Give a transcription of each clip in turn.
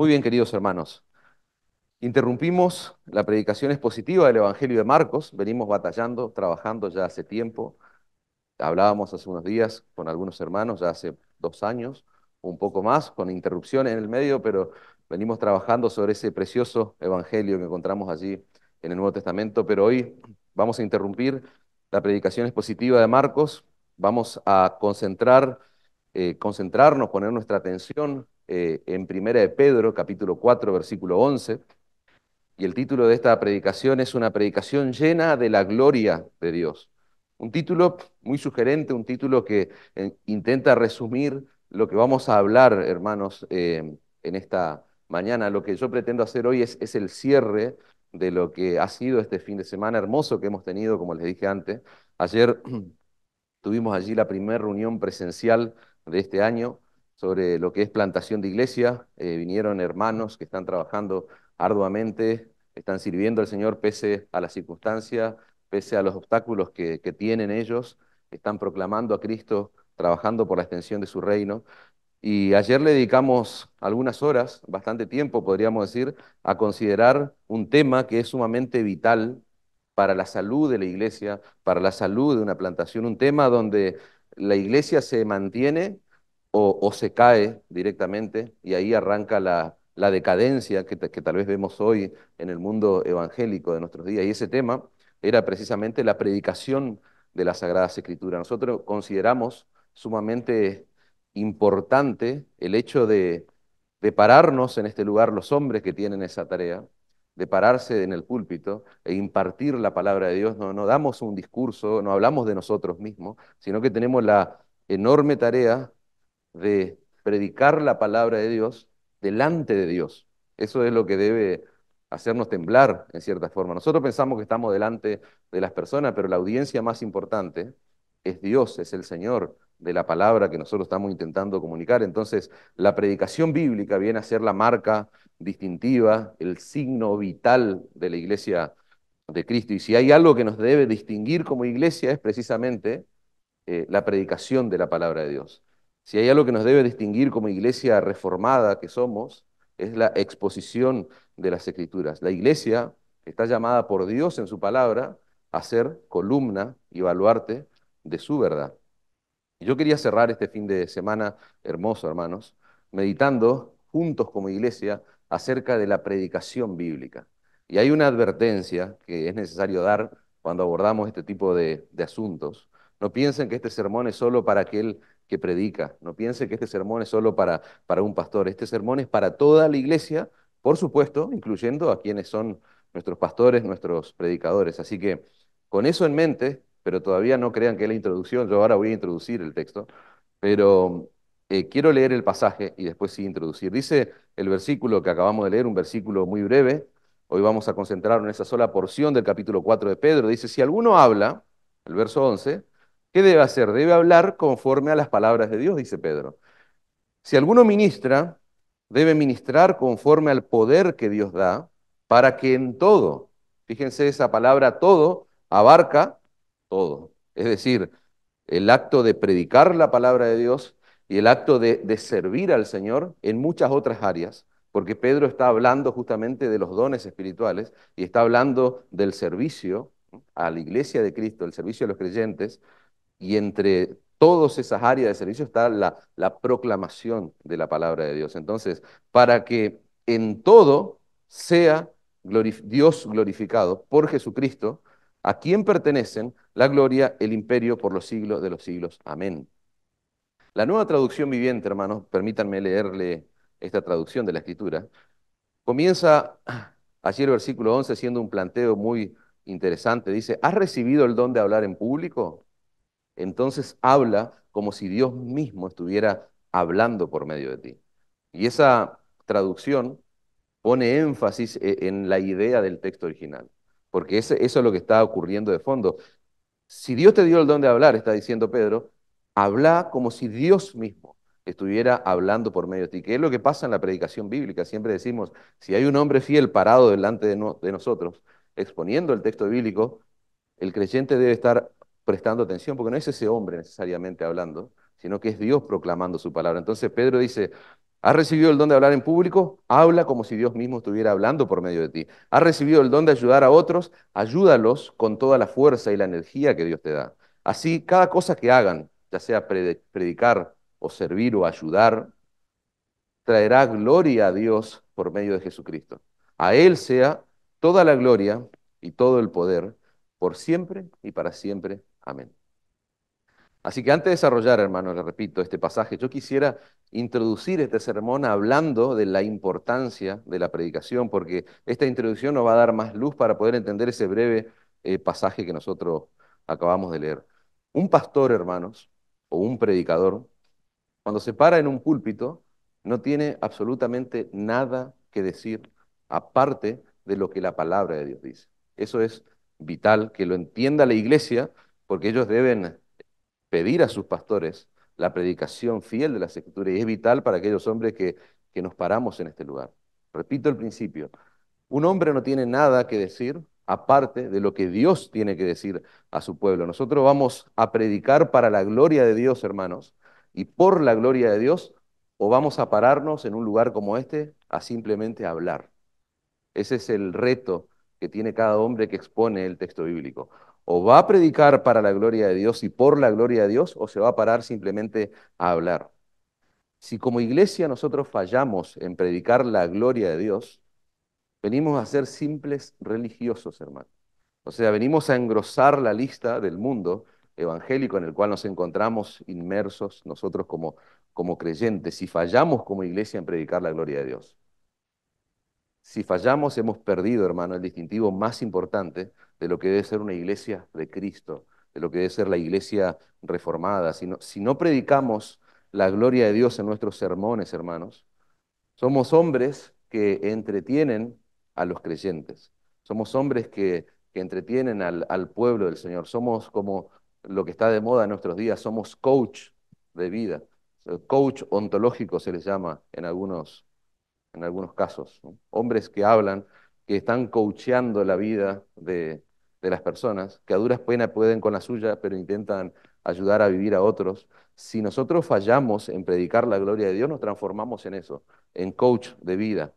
Muy bien, queridos hermanos. Interrumpimos la predicación expositiva del Evangelio de Marcos. Venimos batallando, trabajando ya hace tiempo. Hablábamos hace unos días con algunos hermanos, ya hace dos años, un poco más, con interrupciones en el medio, pero venimos trabajando sobre ese precioso Evangelio que encontramos allí en el Nuevo Testamento. Pero hoy vamos a interrumpir la predicación expositiva de Marcos. Vamos a concentrar, eh, concentrarnos, poner nuestra atención eh, en Primera de Pedro, capítulo 4, versículo 11. Y el título de esta predicación es Una predicación llena de la gloria de Dios. Un título muy sugerente, un título que eh, intenta resumir lo que vamos a hablar, hermanos, eh, en esta mañana. Lo que yo pretendo hacer hoy es, es el cierre de lo que ha sido este fin de semana hermoso que hemos tenido, como les dije antes. Ayer tuvimos allí la primera reunión presencial de este año sobre lo que es plantación de iglesia. Eh, vinieron hermanos que están trabajando arduamente, están sirviendo al Señor pese a la circunstancia pese a los obstáculos que, que tienen ellos, están proclamando a Cristo, trabajando por la extensión de su reino. Y ayer le dedicamos algunas horas, bastante tiempo podríamos decir, a considerar un tema que es sumamente vital para la salud de la iglesia, para la salud de una plantación, un tema donde la iglesia se mantiene o, se cae directamente y ahí arranca la, decadencia que, tal vez vemos hoy en el mundo evangélico de nuestros días. Y ese tema era precisamente la predicación de las Sagradas Escrituras. Nosotros consideramos sumamente importante el hecho de, pararnos en este lugar los hombres que tienen esa tarea, de pararse en el púlpito e impartir la palabra de Dios. No, no damos un discurso, no hablamos de nosotros mismos, sino que tenemos la enorme tarea de predicar la palabra de Dios delante de Dios. Eso es lo que debe hacernos temblar en cierta forma. Nosotros pensamos que estamos delante de las personas, pero la audiencia más importante es Dios, es el Señor de la palabra que nosotros estamos intentando comunicar. Entonces, la predicación bíblica viene a ser la marca distintiva, el signo vital de la iglesia de Cristo. Y si hay algo que nos debe distinguir como iglesia es precisamente eh, la predicación de la palabra de Dios. Si hay algo que nos debe distinguir como iglesia reformada que somos, es la exposición de las escrituras. La iglesia está llamada por Dios en su palabra a ser columna y baluarte de su verdad. Yo quería cerrar este fin de semana hermoso, hermanos, meditando juntos como iglesia acerca de la predicación bíblica. Y hay una advertencia que es necesario dar cuando abordamos este tipo de, de asuntos. No piensen que este sermón es solo para aquel que predica. No piense que este sermón es solo para, para un pastor. Este sermón es para toda la iglesia, por supuesto, incluyendo a quienes son nuestros pastores, nuestros predicadores. Así que con eso en mente, pero todavía no crean que es la introducción, yo ahora voy a introducir el texto, pero eh, quiero leer el pasaje y después sí introducir. Dice el versículo que acabamos de leer, un versículo muy breve, hoy vamos a concentrarnos en esa sola porción del capítulo 4 de Pedro, dice, si alguno habla, el verso 11, ¿Qué debe hacer? Debe hablar conforme a las palabras de Dios, dice Pedro. Si alguno ministra, debe ministrar conforme al poder que Dios da, para que en todo, fíjense esa palabra todo, abarca todo. Es decir, el acto de predicar la palabra de Dios y el acto de, servir al Señor en muchas otras áreas, porque Pedro está hablando justamente de los dones espirituales y está hablando del servicio a la iglesia de Cristo, el servicio a los creyentes, y entre todas esas áreas de servicio está la, proclamación de la palabra de Dios. Entonces, para que en todo sea Dios glorificado por Jesucristo, a quien pertenecen la gloria, el imperio por los siglos de los siglos. Amén. La nueva traducción viviente, hermanos, permítanme leerle esta traducción de la escritura, comienza allí el versículo 11 siendo un planteo muy interesante. Dice, ¿has recibido el don de hablar en público? entonces habla como si Dios mismo estuviera hablando por medio de ti. Y esa traducción pone énfasis e, en la idea del texto original, porque eso es lo que está ocurriendo de fondo. Si Dios te dio el don de hablar, está diciendo Pedro, habla como si Dios mismo estuviera hablando por medio de ti, que es lo que pasa en la predicación bíblica. Siempre decimos, si hay un hombre fiel parado delante de, de nosotros, exponiendo el texto bíblico, el creyente debe estar prestando atención, porque no es ese hombre necesariamente hablando, sino que es Dios proclamando su palabra. Entonces Pedro dice, ¿Has recibido el don de hablar en público? Habla como si Dios mismo estuviera hablando por medio de ti. ¿Has recibido el don de ayudar a otros? Ayúdalos con toda la fuerza y la energía que Dios te da. Así, cada cosa que hagan, ya sea predicar o servir o ayudar, traerá gloria a Dios por medio de Jesucristo. A Él sea toda la gloria y todo el poder por siempre y para siempre. Amén. Así que antes de desarrollar, hermanos, le repito, este pasaje, yo quisiera introducir este sermón hablando de la importancia de la predicación, porque esta introducción nos va a dar más luz para poder entender ese breve eh, pasaje que nosotros acabamos de leer. Un pastor, hermanos, o un predicador, cuando se para en un púlpito, no tiene absolutamente nada que decir aparte de lo que la palabra de Dios dice. Eso es vital, que lo entienda la iglesia porque ellos deben pedir a sus pastores la predicación fiel de la Escritura y es vital para aquellos hombres que, que nos paramos en este lugar. Repito el principio, un hombre no tiene nada que decir aparte de lo que Dios tiene que decir a su pueblo. Nosotros vamos a predicar para la gloria de Dios, hermanos, y por la gloria de Dios, o vamos a pararnos en un lugar como este a simplemente hablar. Ese es el reto que tiene cada hombre que expone el texto bíblico o va a predicar para la gloria de Dios y por la gloria de Dios, o se va a parar simplemente a hablar. Si como iglesia nosotros fallamos en predicar la gloria de Dios, venimos a ser simples religiosos, hermano. O sea, venimos a engrosar la lista del mundo evangélico en el cual nos encontramos inmersos nosotros como, como creyentes. Si fallamos como iglesia en predicar la gloria de Dios, si fallamos hemos perdido, hermano, el distintivo más importante de lo que debe ser una iglesia de Cristo, de lo que debe ser la iglesia reformada. Si no, si no predicamos la gloria de Dios en nuestros sermones, hermanos, somos hombres que entretienen a los creyentes, somos hombres que, entretienen al, pueblo del Señor, somos como lo que está de moda en nuestros días, somos coach de vida, coach ontológico se les llama en algunos, en algunos casos, hombres que hablan, que están coacheando la vida de, de las personas, que a duras penas pueden con la suya, pero intentan ayudar a vivir a otros. Si nosotros fallamos en predicar la gloria de Dios, nos transformamos en eso, en coach de vida.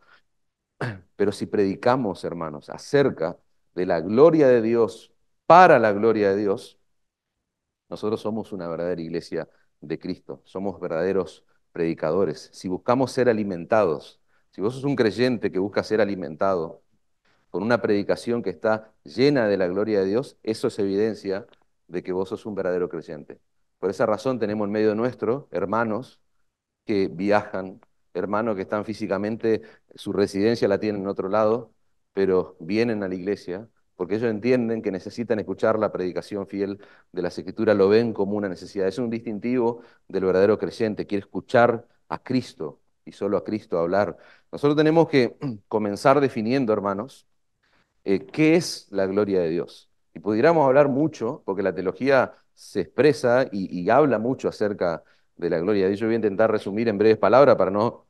Pero si predicamos, hermanos, acerca de la gloria de Dios, para la gloria de Dios, nosotros somos una verdadera iglesia de Cristo, somos verdaderos predicadores. Si buscamos ser alimentados, si vos sos un creyente que busca ser alimentado, con una predicación que está llena de la gloria de Dios, eso es evidencia de que vos sos un verdadero creyente. Por esa razón tenemos en medio nuestro hermanos que viajan, hermanos que están físicamente, su residencia la tienen en otro lado, pero vienen a la iglesia porque ellos entienden que necesitan escuchar la predicación fiel de las escrituras, lo ven como una necesidad. Es un distintivo del verdadero creyente, quiere escuchar a Cristo y solo a Cristo hablar. Nosotros tenemos que comenzar definiendo, hermanos, eh, qué es la gloria de Dios. Y pudiéramos hablar mucho, porque la teología se expresa y, y habla mucho acerca de la gloria de Dios. Yo voy a intentar resumir en breves palabras para no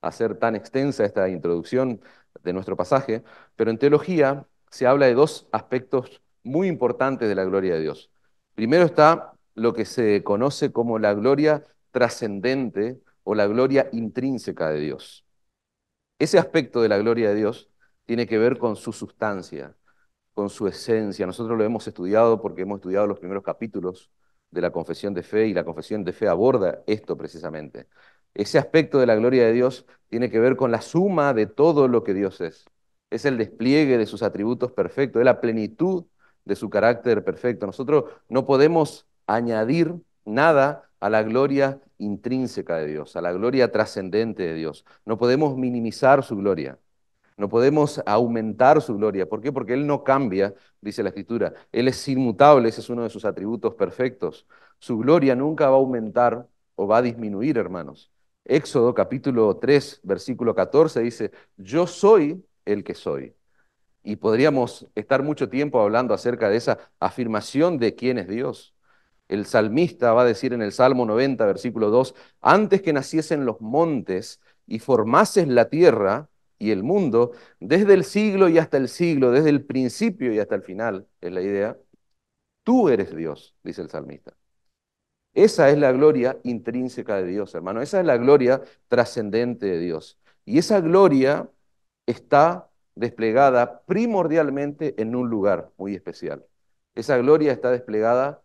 hacer tan extensa esta introducción de nuestro pasaje, pero en teología se habla de dos aspectos muy importantes de la gloria de Dios. Primero está lo que se conoce como la gloria trascendente o la gloria intrínseca de Dios. Ese aspecto de la gloria de Dios tiene que ver con su sustancia, con su esencia. Nosotros lo hemos estudiado porque hemos estudiado los primeros capítulos de la confesión de fe y la confesión de fe aborda esto precisamente. Ese aspecto de la gloria de Dios tiene que ver con la suma de todo lo que Dios es. Es el despliegue de sus atributos perfectos, es la plenitud de su carácter perfecto. Nosotros no podemos añadir nada a la gloria intrínseca de Dios, a la gloria trascendente de Dios. No podemos minimizar su gloria. No podemos aumentar su gloria. ¿Por qué? Porque Él no cambia, dice la Escritura. Él es inmutable, ese es uno de sus atributos perfectos. Su gloria nunca va a aumentar o va a disminuir, hermanos. Éxodo capítulo 3, versículo 14 dice, yo soy el que soy. Y podríamos estar mucho tiempo hablando acerca de esa afirmación de quién es Dios. El salmista va a decir en el Salmo 90, versículo 2, antes que naciesen los montes y formases la tierra, y el mundo, desde el siglo y hasta el siglo, desde el principio y hasta el final, es la idea, tú eres Dios, dice el salmista. Esa es la gloria intrínseca de Dios, hermano, esa es la gloria trascendente de Dios. Y esa gloria está desplegada primordialmente en un lugar muy especial. Esa gloria está desplegada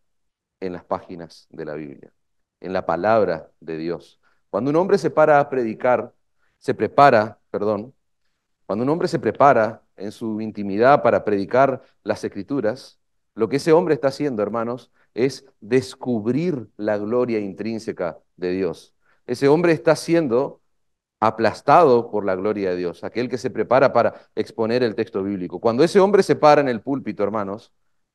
en las páginas de la Biblia, en la palabra de Dios. Cuando un hombre se para a predicar, se prepara, perdón, cuando un hombre se prepara en su intimidad para predicar las escrituras, lo que ese hombre está haciendo, hermanos, es descubrir la gloria intrínseca de Dios. Ese hombre está siendo aplastado por la gloria de Dios, aquel que se prepara para exponer el texto bíblico. Cuando ese hombre se para en el púlpito, hermanos,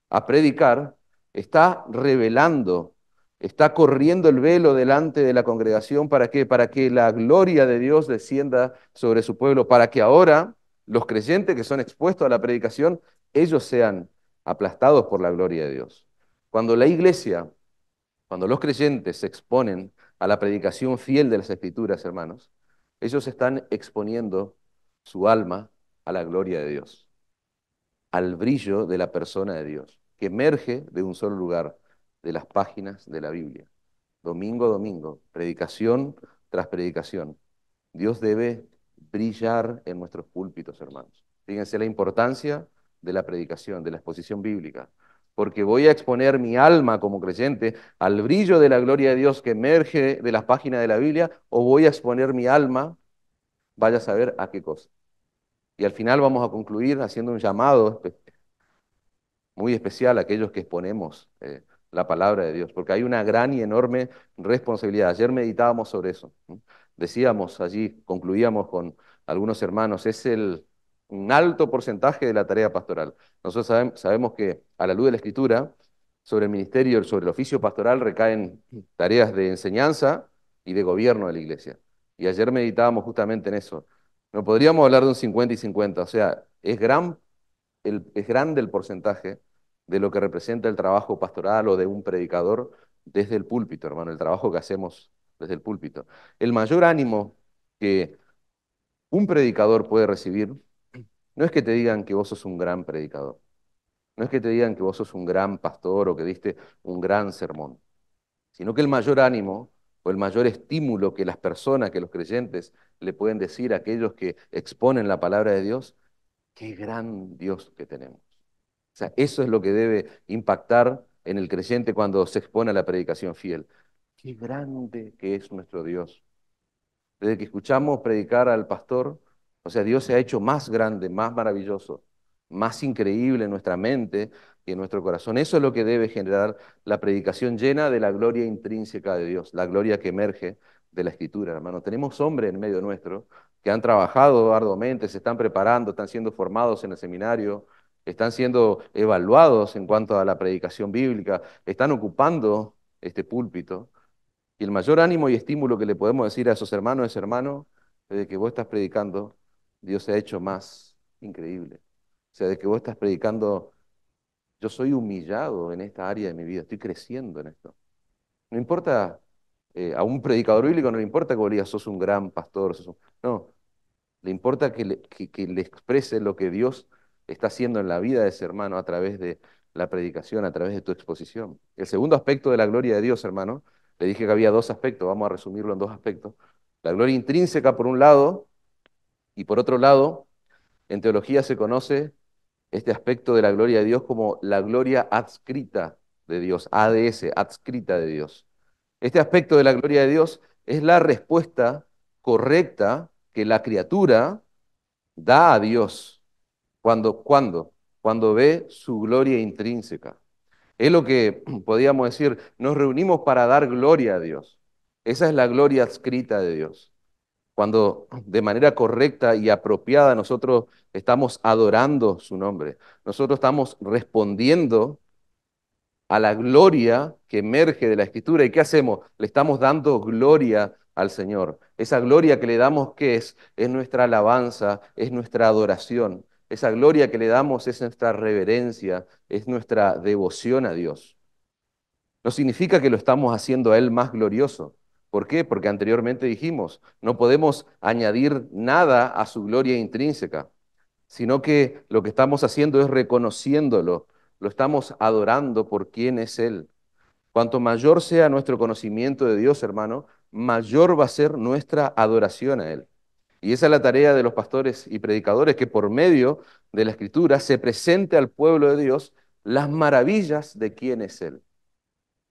a predicar, está revelando Está corriendo el velo delante de la congregación para que para que la gloria de Dios descienda sobre su pueblo, para que ahora los creyentes que son expuestos a la predicación, ellos sean aplastados por la gloria de Dios. Cuando la iglesia, cuando los creyentes se exponen a la predicación fiel de las escrituras, hermanos, ellos están exponiendo su alma a la gloria de Dios, al brillo de la persona de Dios, que emerge de un solo lugar, de las páginas de la Biblia. Domingo domingo, predicación tras predicación. Dios debe brillar en nuestros púlpitos, hermanos. Fíjense la importancia de la predicación, de la exposición bíblica, porque voy a exponer mi alma como creyente al brillo de la gloria de Dios que emerge de las páginas de la Biblia, o voy a exponer mi alma, vaya a saber a qué cosa. Y al final vamos a concluir haciendo un llamado muy especial a aquellos que exponemos eh, la palabra de Dios, porque hay una gran y enorme responsabilidad. Ayer meditábamos sobre eso. Decíamos allí, concluíamos con algunos hermanos, es el, un alto porcentaje de la tarea pastoral. Nosotros sabemos, que a la luz de la escritura, sobre el ministerio, sobre el oficio pastoral, recaen tareas de enseñanza y de gobierno de la iglesia. Y ayer meditábamos justamente en eso. No podríamos hablar de un 50 y 50, o sea, es, gran, es grande el porcentaje de lo que representa el trabajo pastoral o de un predicador desde el púlpito, hermano, el trabajo que hacemos desde el púlpito. El mayor ánimo que un predicador puede recibir no es que te digan que vos sos un gran predicador, no es que te digan que vos sos un gran pastor o que diste un gran sermón, sino que el mayor ánimo o el mayor estímulo que las personas, que los creyentes le pueden decir a aquellos que exponen la palabra de Dios, qué gran Dios que tenemos. O sea, eso es lo que debe impactar en el creyente cuando se expone a la predicación fiel. Qué grande que es nuestro Dios. Desde que escuchamos predicar al pastor, o sea, Dios se ha hecho más grande, más maravilloso, más increíble en nuestra mente y en nuestro corazón. Eso es lo que debe generar la predicación llena de la gloria intrínseca de Dios, la gloria que emerge de la escritura, hermano. Tenemos hombres en medio nuestro que han trabajado arduamente, se están preparando, están siendo formados en el seminario, están siendo evaluados en cuanto a la predicación bíblica, están ocupando este púlpito. Y el mayor ánimo y estímulo que le podemos decir a esos hermanos es, hermano, desde que vos estás predicando, Dios se ha hecho más increíble. O sea, de que vos estás predicando, yo soy humillado en esta área de mi vida, estoy creciendo en esto. No importa, eh, a un predicador bíblico no le importa que vos digas, sos un gran pastor, no, le importa que que le exprese lo que Dios está haciendo en la vida de ese hermano a través de la predicación, a través de tu exposición. El segundo aspecto de la gloria de Dios, hermano, le dije que había dos aspectos, vamos a resumirlo en dos aspectos. La gloria intrínseca por un lado, y por otro lado, en teología se conoce este aspecto de la gloria de Dios como la gloria adscrita de Dios, ADS, adscrita de Dios. Este aspecto de la gloria de Dios es la respuesta correcta que la criatura da a Dios cuando, ¿Cuándo? Cuando ve su gloria intrínseca. Es lo que podíamos decir, nos reunimos para dar gloria a Dios. Esa es la gloria adscrita de Dios. Cuando de manera correcta y apropiada nosotros estamos adorando su nombre, nosotros estamos respondiendo a la gloria que emerge de la escritura. ¿Y qué hacemos? Le estamos dando gloria al Señor. Esa gloria que le damos, ¿qué es? Es nuestra alabanza, es nuestra adoración. Esa gloria que le damos es nuestra reverencia, es nuestra devoción a Dios. No significa que lo estamos haciendo a Él más glorioso. ¿Por qué? Porque anteriormente dijimos, no podemos añadir nada a su gloria intrínseca, sino que lo que estamos haciendo es reconociéndolo, lo estamos adorando por quién es Él. Cuanto mayor sea nuestro conocimiento de Dios, hermano, mayor va a ser nuestra adoración a Él. Y esa es la tarea de los pastores y predicadores, que por medio de la escritura se presente al pueblo de Dios las maravillas de quién es Él.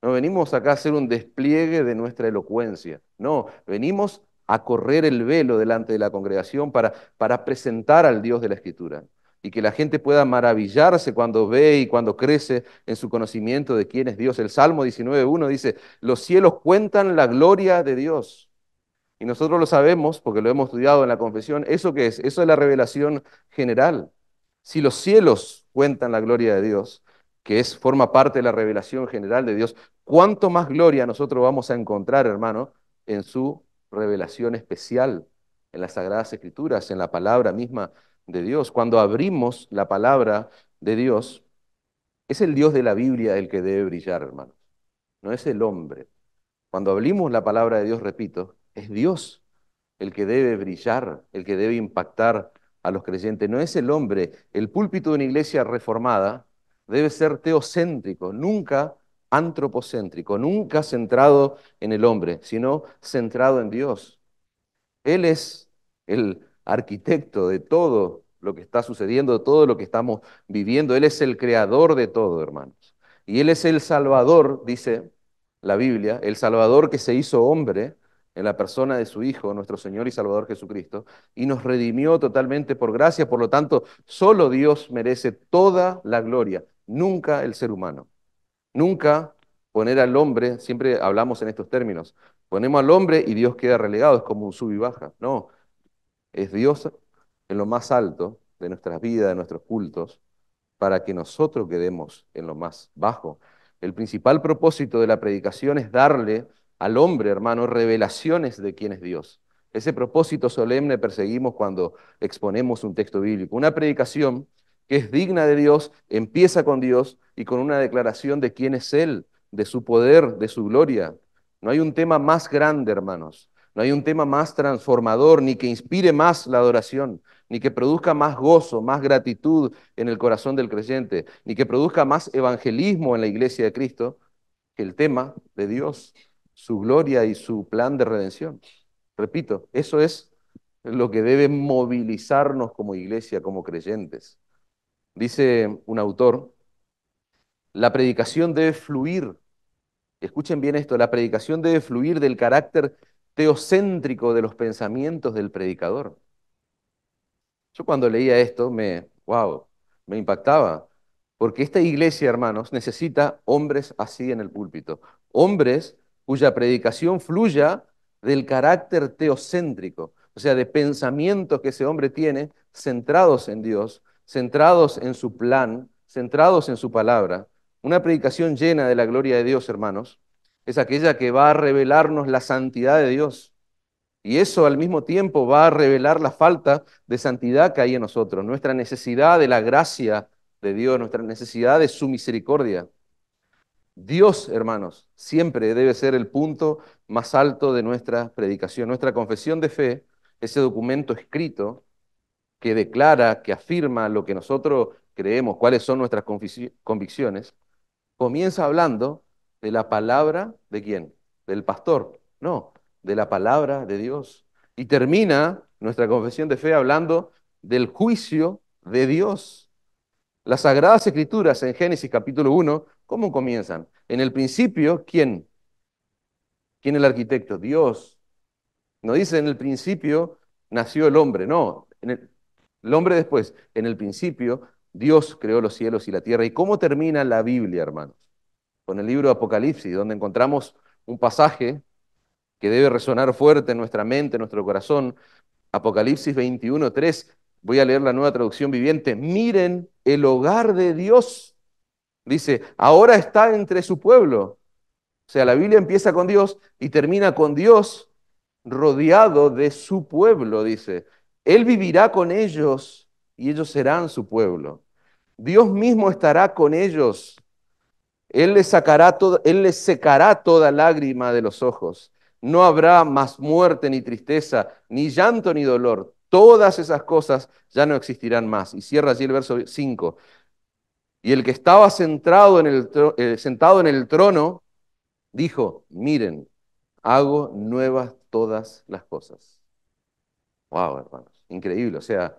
No venimos acá a hacer un despliegue de nuestra elocuencia, no, venimos a correr el velo delante de la congregación para, para presentar al Dios de la escritura y que la gente pueda maravillarse cuando ve y cuando crece en su conocimiento de quién es Dios. El Salmo 19.1 dice, los cielos cuentan la gloria de Dios y nosotros lo sabemos porque lo hemos estudiado en la confesión. ¿Eso qué es? Eso es la revelación general. Si los cielos cuentan la gloria de Dios, que es, forma parte de la revelación general de Dios, ¿cuánto más gloria nosotros vamos a encontrar, hermano, en su revelación especial, en las Sagradas Escrituras, en la palabra misma de Dios? Cuando abrimos la palabra de Dios, es el Dios de la Biblia el que debe brillar, hermano, no es el hombre. Cuando abrimos la palabra de Dios, repito, es Dios el que debe brillar, el que debe impactar a los creyentes, no es el hombre. El púlpito de una iglesia reformada debe ser teocéntrico, nunca antropocéntrico, nunca centrado en el hombre, sino centrado en Dios. Él es el arquitecto de todo lo que está sucediendo, de todo lo que estamos viviendo. Él es el creador de todo, hermanos. Y Él es el Salvador, dice la Biblia, el Salvador que se hizo hombre en la persona de su Hijo, nuestro Señor y Salvador Jesucristo, y nos redimió totalmente por gracia. Por lo tanto, solo Dios merece toda la gloria, nunca el ser humano. Nunca poner al hombre, siempre hablamos en estos términos, ponemos al hombre y Dios queda relegado, es como un sub y baja. No, es Dios en lo más alto de nuestras vidas, de nuestros cultos, para que nosotros quedemos en lo más bajo. El principal propósito de la predicación es darle al hombre, hermanos, revelaciones de quién es Dios. Ese propósito solemne perseguimos cuando exponemos un texto bíblico. Una predicación que es digna de Dios empieza con Dios y con una declaración de quién es Él, de su poder, de su gloria. No hay un tema más grande, hermanos. No hay un tema más transformador, ni que inspire más la adoración, ni que produzca más gozo, más gratitud en el corazón del creyente, ni que produzca más evangelismo en la iglesia de Cristo que el tema de Dios su gloria y su plan de redención. Repito, eso es lo que debe movilizarnos como iglesia, como creyentes. Dice un autor, la predicación debe fluir, escuchen bien esto, la predicación debe fluir del carácter teocéntrico de los pensamientos del predicador. Yo cuando leía esto me, wow, me impactaba, porque esta iglesia, hermanos, necesita hombres así en el púlpito, hombres cuya predicación fluya del carácter teocéntrico, o sea, de pensamientos que ese hombre tiene centrados en Dios, centrados en su plan, centrados en su palabra. Una predicación llena de la gloria de Dios, hermanos, es aquella que va a revelarnos la santidad de Dios. Y eso al mismo tiempo va a revelar la falta de santidad que hay en nosotros, nuestra necesidad de la gracia de Dios, nuestra necesidad de su misericordia. Dios, hermanos, siempre debe ser el punto más alto de nuestra predicación. Nuestra confesión de fe, ese documento escrito que declara, que afirma lo que nosotros creemos, cuáles son nuestras convicciones, comienza hablando de la palabra de quién? Del pastor. No, de la palabra de Dios. Y termina nuestra confesión de fe hablando del juicio de Dios. Las sagradas escrituras en Génesis capítulo 1 ¿Cómo comienzan? En el principio, ¿quién? ¿Quién es el arquitecto? Dios. No dice en el principio nació el hombre, no. el, hombre después, en el principio, Dios creó los cielos y la tierra. ¿Y cómo termina la Biblia, hermanos? Con el libro Apocalipsis, donde encontramos un pasaje que debe resonar fuerte en nuestra mente, en nuestro corazón. Apocalipsis 21, 3. Voy a leer la nueva traducción viviente. Miren el hogar de Dios Dice, ahora está entre su pueblo. O sea, la Biblia empieza con Dios y termina con Dios rodeado de su pueblo, dice. Él vivirá con ellos y ellos serán su pueblo. Dios mismo estará con ellos. Él les, sacará él secará toda lágrima de los ojos. No habrá más muerte ni tristeza, ni llanto ni dolor. Todas esas cosas ya no existirán más. Y cierra allí el verso 5. Y el que estaba en el eh, sentado en el trono dijo, miren, hago nuevas todas las cosas. Wow, hermanos, increíble. O sea,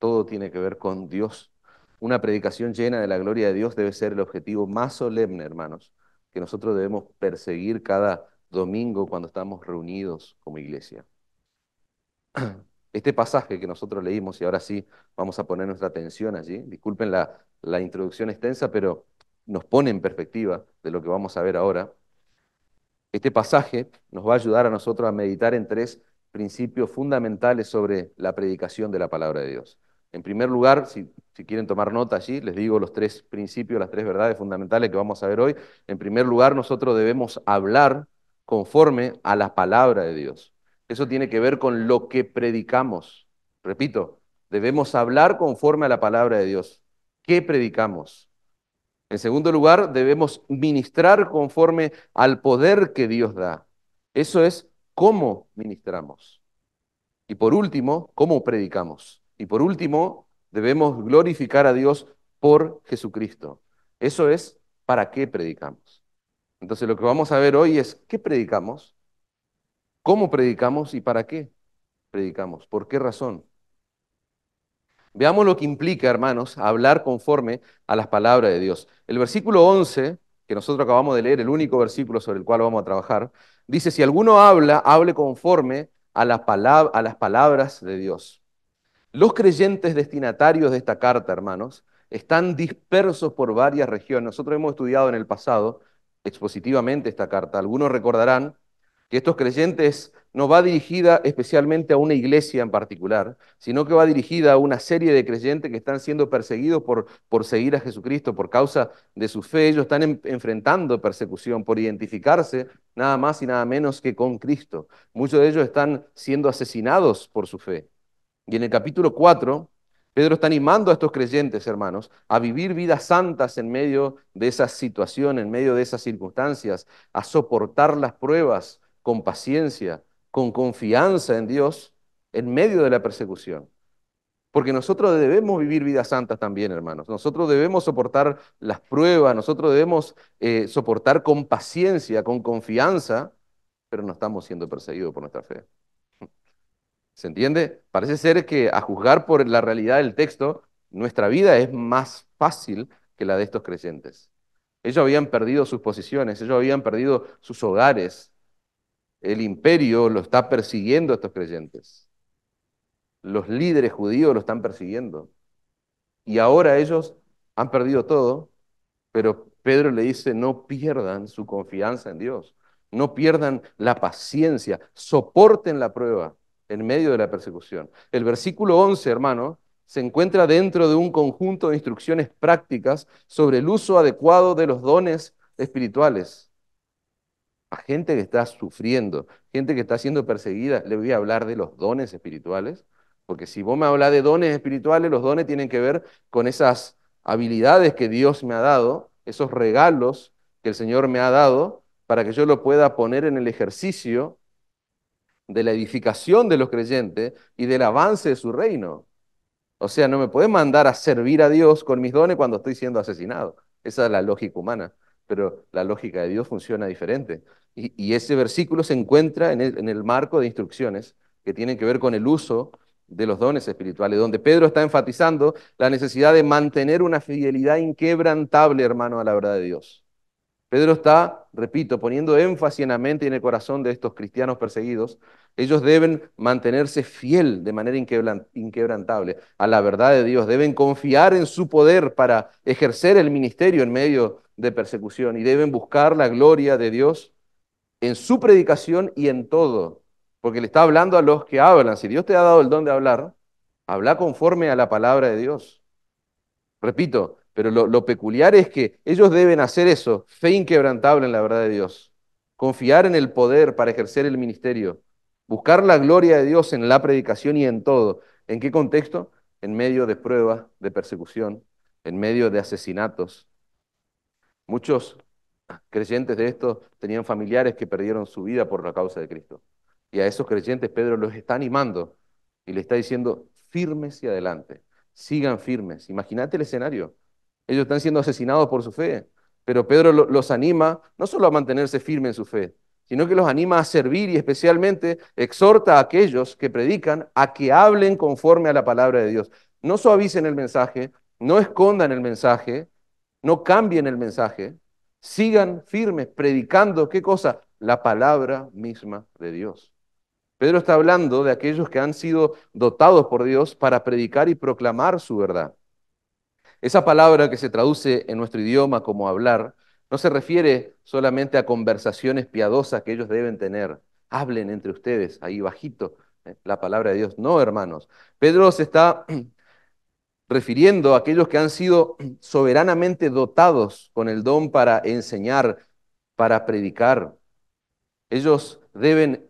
todo tiene que ver con Dios. Una predicación llena de la gloria de Dios debe ser el objetivo más solemne, hermanos, que nosotros debemos perseguir cada domingo cuando estamos reunidos como iglesia. Este pasaje que nosotros leímos, y ahora sí vamos a poner nuestra atención allí, disculpen la, introducción extensa, pero nos pone en perspectiva de lo que vamos a ver ahora. Este pasaje nos va a ayudar a nosotros a meditar en tres principios fundamentales sobre la predicación de la palabra de Dios. En primer lugar, si, si, quieren tomar nota allí, les digo los tres principios, las tres verdades fundamentales que vamos a ver hoy. En primer lugar, nosotros debemos hablar conforme a la palabra de Dios. Eso tiene que ver con lo que predicamos. Repito, debemos hablar conforme a la palabra de Dios. ¿Qué predicamos? En segundo lugar, debemos ministrar conforme al poder que Dios da. Eso es cómo ministramos. Y por último, cómo predicamos. Y por último, debemos glorificar a Dios por Jesucristo. Eso es para qué predicamos. Entonces lo que vamos a ver hoy es qué predicamos ¿Cómo predicamos y para qué predicamos? ¿Por qué razón? Veamos lo que implica, hermanos, hablar conforme a las palabras de Dios. El versículo 11, que nosotros acabamos de leer, el único versículo sobre el cual vamos a trabajar, dice, si alguno habla, hable conforme a, a las palabras de Dios. Los creyentes destinatarios de esta carta, hermanos, están dispersos por varias regiones. Nosotros hemos estudiado en el pasado expositivamente esta carta. Algunos recordarán que estos creyentes no va dirigida especialmente a una iglesia en particular, sino que va dirigida a una serie de creyentes que están siendo perseguidos por, por seguir a Jesucristo por causa de su fe. Ellos están enfrentando persecución por identificarse nada más y nada menos que con Cristo. Muchos de ellos están siendo asesinados por su fe. Y en el capítulo 4, Pedro está animando a estos creyentes, hermanos, a vivir vidas santas en medio de esa situación, en medio de esas circunstancias, a soportar las pruebas con paciencia, con confianza en Dios en medio de la persecución. Porque nosotros debemos vivir vidas santas también, hermanos. Nosotros debemos soportar las pruebas, nosotros debemos eh, soportar con paciencia, con confianza, pero no estamos siendo perseguidos por nuestra fe. ¿Se entiende? Parece ser que a juzgar por la realidad del texto, nuestra vida es más fácil que la de estos creyentes. Ellos habían perdido sus posiciones, ellos habían perdido sus hogares, el imperio lo está persiguiendo a estos creyentes. Los líderes judíos lo están persiguiendo. Y ahora ellos han perdido todo, pero Pedro le dice, no pierdan su confianza en Dios, no pierdan la paciencia, soporten la prueba en medio de la persecución. El versículo 11, hermano, se encuentra dentro de un conjunto de instrucciones prácticas sobre el uso adecuado de los dones espirituales a gente que está sufriendo, gente que está siendo perseguida. Le voy a hablar de los dones espirituales, porque si vos me hablas de dones espirituales, los dones tienen que ver con esas habilidades que Dios me ha dado, esos regalos que el Señor me ha dado, para que yo lo pueda poner en el ejercicio de la edificación de los creyentes y del avance de su reino. O sea, no me puede mandar a servir a Dios con mis dones cuando estoy siendo asesinado. Esa es la lógica humana pero la lógica de Dios funciona diferente. Y, ese versículo se encuentra en el, en el, marco de instrucciones que tienen que ver con el uso de los dones espirituales, donde Pedro está enfatizando la necesidad de mantener una fidelidad inquebrantable, hermano, a la verdad de Dios. Pedro está, repito, poniendo énfasis en la mente y en el corazón de estos cristianos perseguidos. Ellos deben mantenerse fiel de manera inquebrantable a la verdad de Dios. Deben confiar en su poder para ejercer el ministerio en medio de persecución y deben buscar la gloria de Dios en su predicación y en todo, porque le está hablando a los que hablan. Si Dios te ha dado el don de hablar, habla conforme a la palabra de Dios. Repito, pero lo, lo peculiar es que ellos deben hacer eso, fe inquebrantable en la verdad de Dios, confiar en el poder para ejercer el ministerio, buscar la gloria de Dios en la predicación y en todo. ¿En qué contexto? En medio de pruebas, de persecución, en medio de asesinatos, Muchos creyentes de estos tenían familiares que perdieron su vida por la causa de Cristo. Y a esos creyentes Pedro los está animando y le está diciendo, firmes y adelante, sigan firmes. Imagínate el escenario. Ellos están siendo asesinados por su fe, pero Pedro los anima no solo a mantenerse firmes en su fe, sino que los anima a servir y especialmente exhorta a aquellos que predican a que hablen conforme a la palabra de Dios. No suavicen el mensaje, no escondan el mensaje, no cambien el mensaje, sigan firmes predicando, ¿qué cosa? La palabra misma de Dios. Pedro está hablando de aquellos que han sido dotados por Dios para predicar y proclamar su verdad. Esa palabra que se traduce en nuestro idioma como hablar no se refiere solamente a conversaciones piadosas que ellos deben tener. Hablen entre ustedes ahí bajito ¿eh? la palabra de Dios. No, hermanos. Pedro se está refiriendo a aquellos que han sido soberanamente dotados con el don para enseñar, para predicar. Ellos deben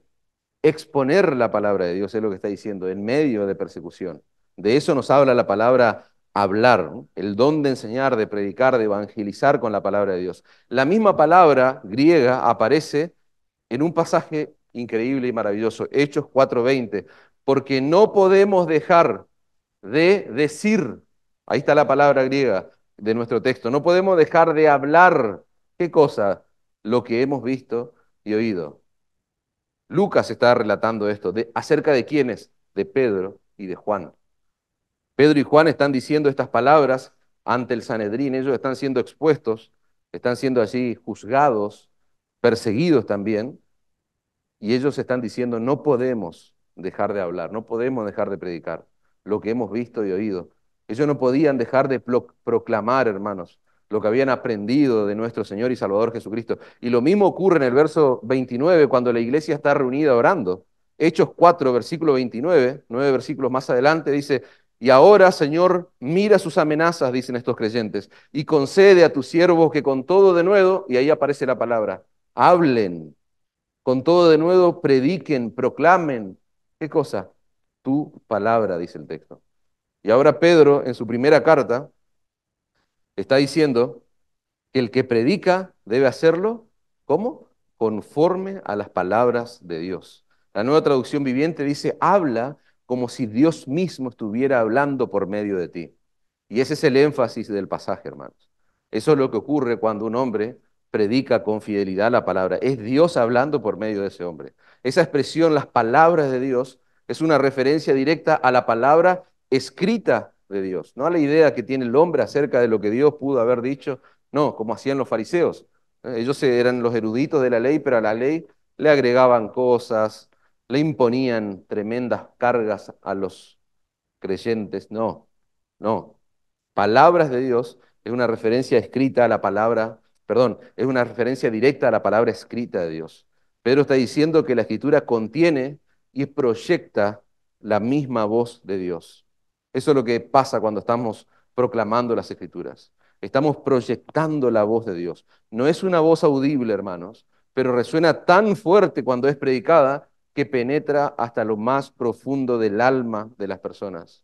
exponer la palabra de Dios, es lo que está diciendo, en medio de persecución. De eso nos habla la palabra hablar, el don de enseñar, de predicar, de evangelizar con la palabra de Dios. La misma palabra griega aparece en un pasaje increíble y maravilloso, Hechos 4:20, porque no podemos dejar de decir. Ahí está la palabra griega de nuestro texto. No podemos dejar de hablar. ¿Qué cosa? Lo que hemos visto y oído. Lucas está relatando esto. De, ¿Acerca de quiénes? De Pedro y de Juan. Pedro y Juan están diciendo estas palabras ante el Sanedrín. Ellos están siendo expuestos, están siendo allí juzgados, perseguidos también. Y ellos están diciendo, no podemos dejar de hablar, no podemos dejar de predicar lo que hemos visto y oído. Ellos no podían dejar de proclamar, hermanos, lo que habían aprendido de nuestro Señor y Salvador Jesucristo. Y lo mismo ocurre en el verso 29, cuando la iglesia está reunida orando. Hechos 4, versículo 29, nueve versículos más adelante, dice, y ahora, Señor, mira sus amenazas, dicen estos creyentes, y concede a tus siervos que con todo de nuevo, y ahí aparece la palabra, hablen, con todo de nuevo prediquen, proclamen. ¿Qué cosa? tu palabra, dice el texto. Y ahora Pedro, en su primera carta, está diciendo que el que predica debe hacerlo, ¿cómo? Conforme a las palabras de Dios. La nueva traducción viviente dice, habla como si Dios mismo estuviera hablando por medio de ti. Y ese es el énfasis del pasaje, hermanos. Eso es lo que ocurre cuando un hombre predica con fidelidad la palabra. Es Dios hablando por medio de ese hombre. Esa expresión, las palabras de Dios, es una referencia directa a la palabra escrita de Dios, no a la idea que tiene el hombre acerca de lo que Dios pudo haber dicho, no, como hacían los fariseos. Eh, ellos eran los eruditos de la ley, pero a la ley le agregaban cosas, le imponían tremendas cargas a los creyentes. No, no. Palabras de Dios es una referencia escrita a la palabra, perdón, es una referencia directa a la palabra escrita de Dios. Pedro está diciendo que la escritura contiene y proyecta la misma voz de Dios. Eso es lo que pasa cuando estamos proclamando las escrituras. Estamos proyectando la voz de Dios. No es una voz audible, hermanos, pero resuena tan fuerte cuando es predicada que penetra hasta lo más profundo del alma de las personas.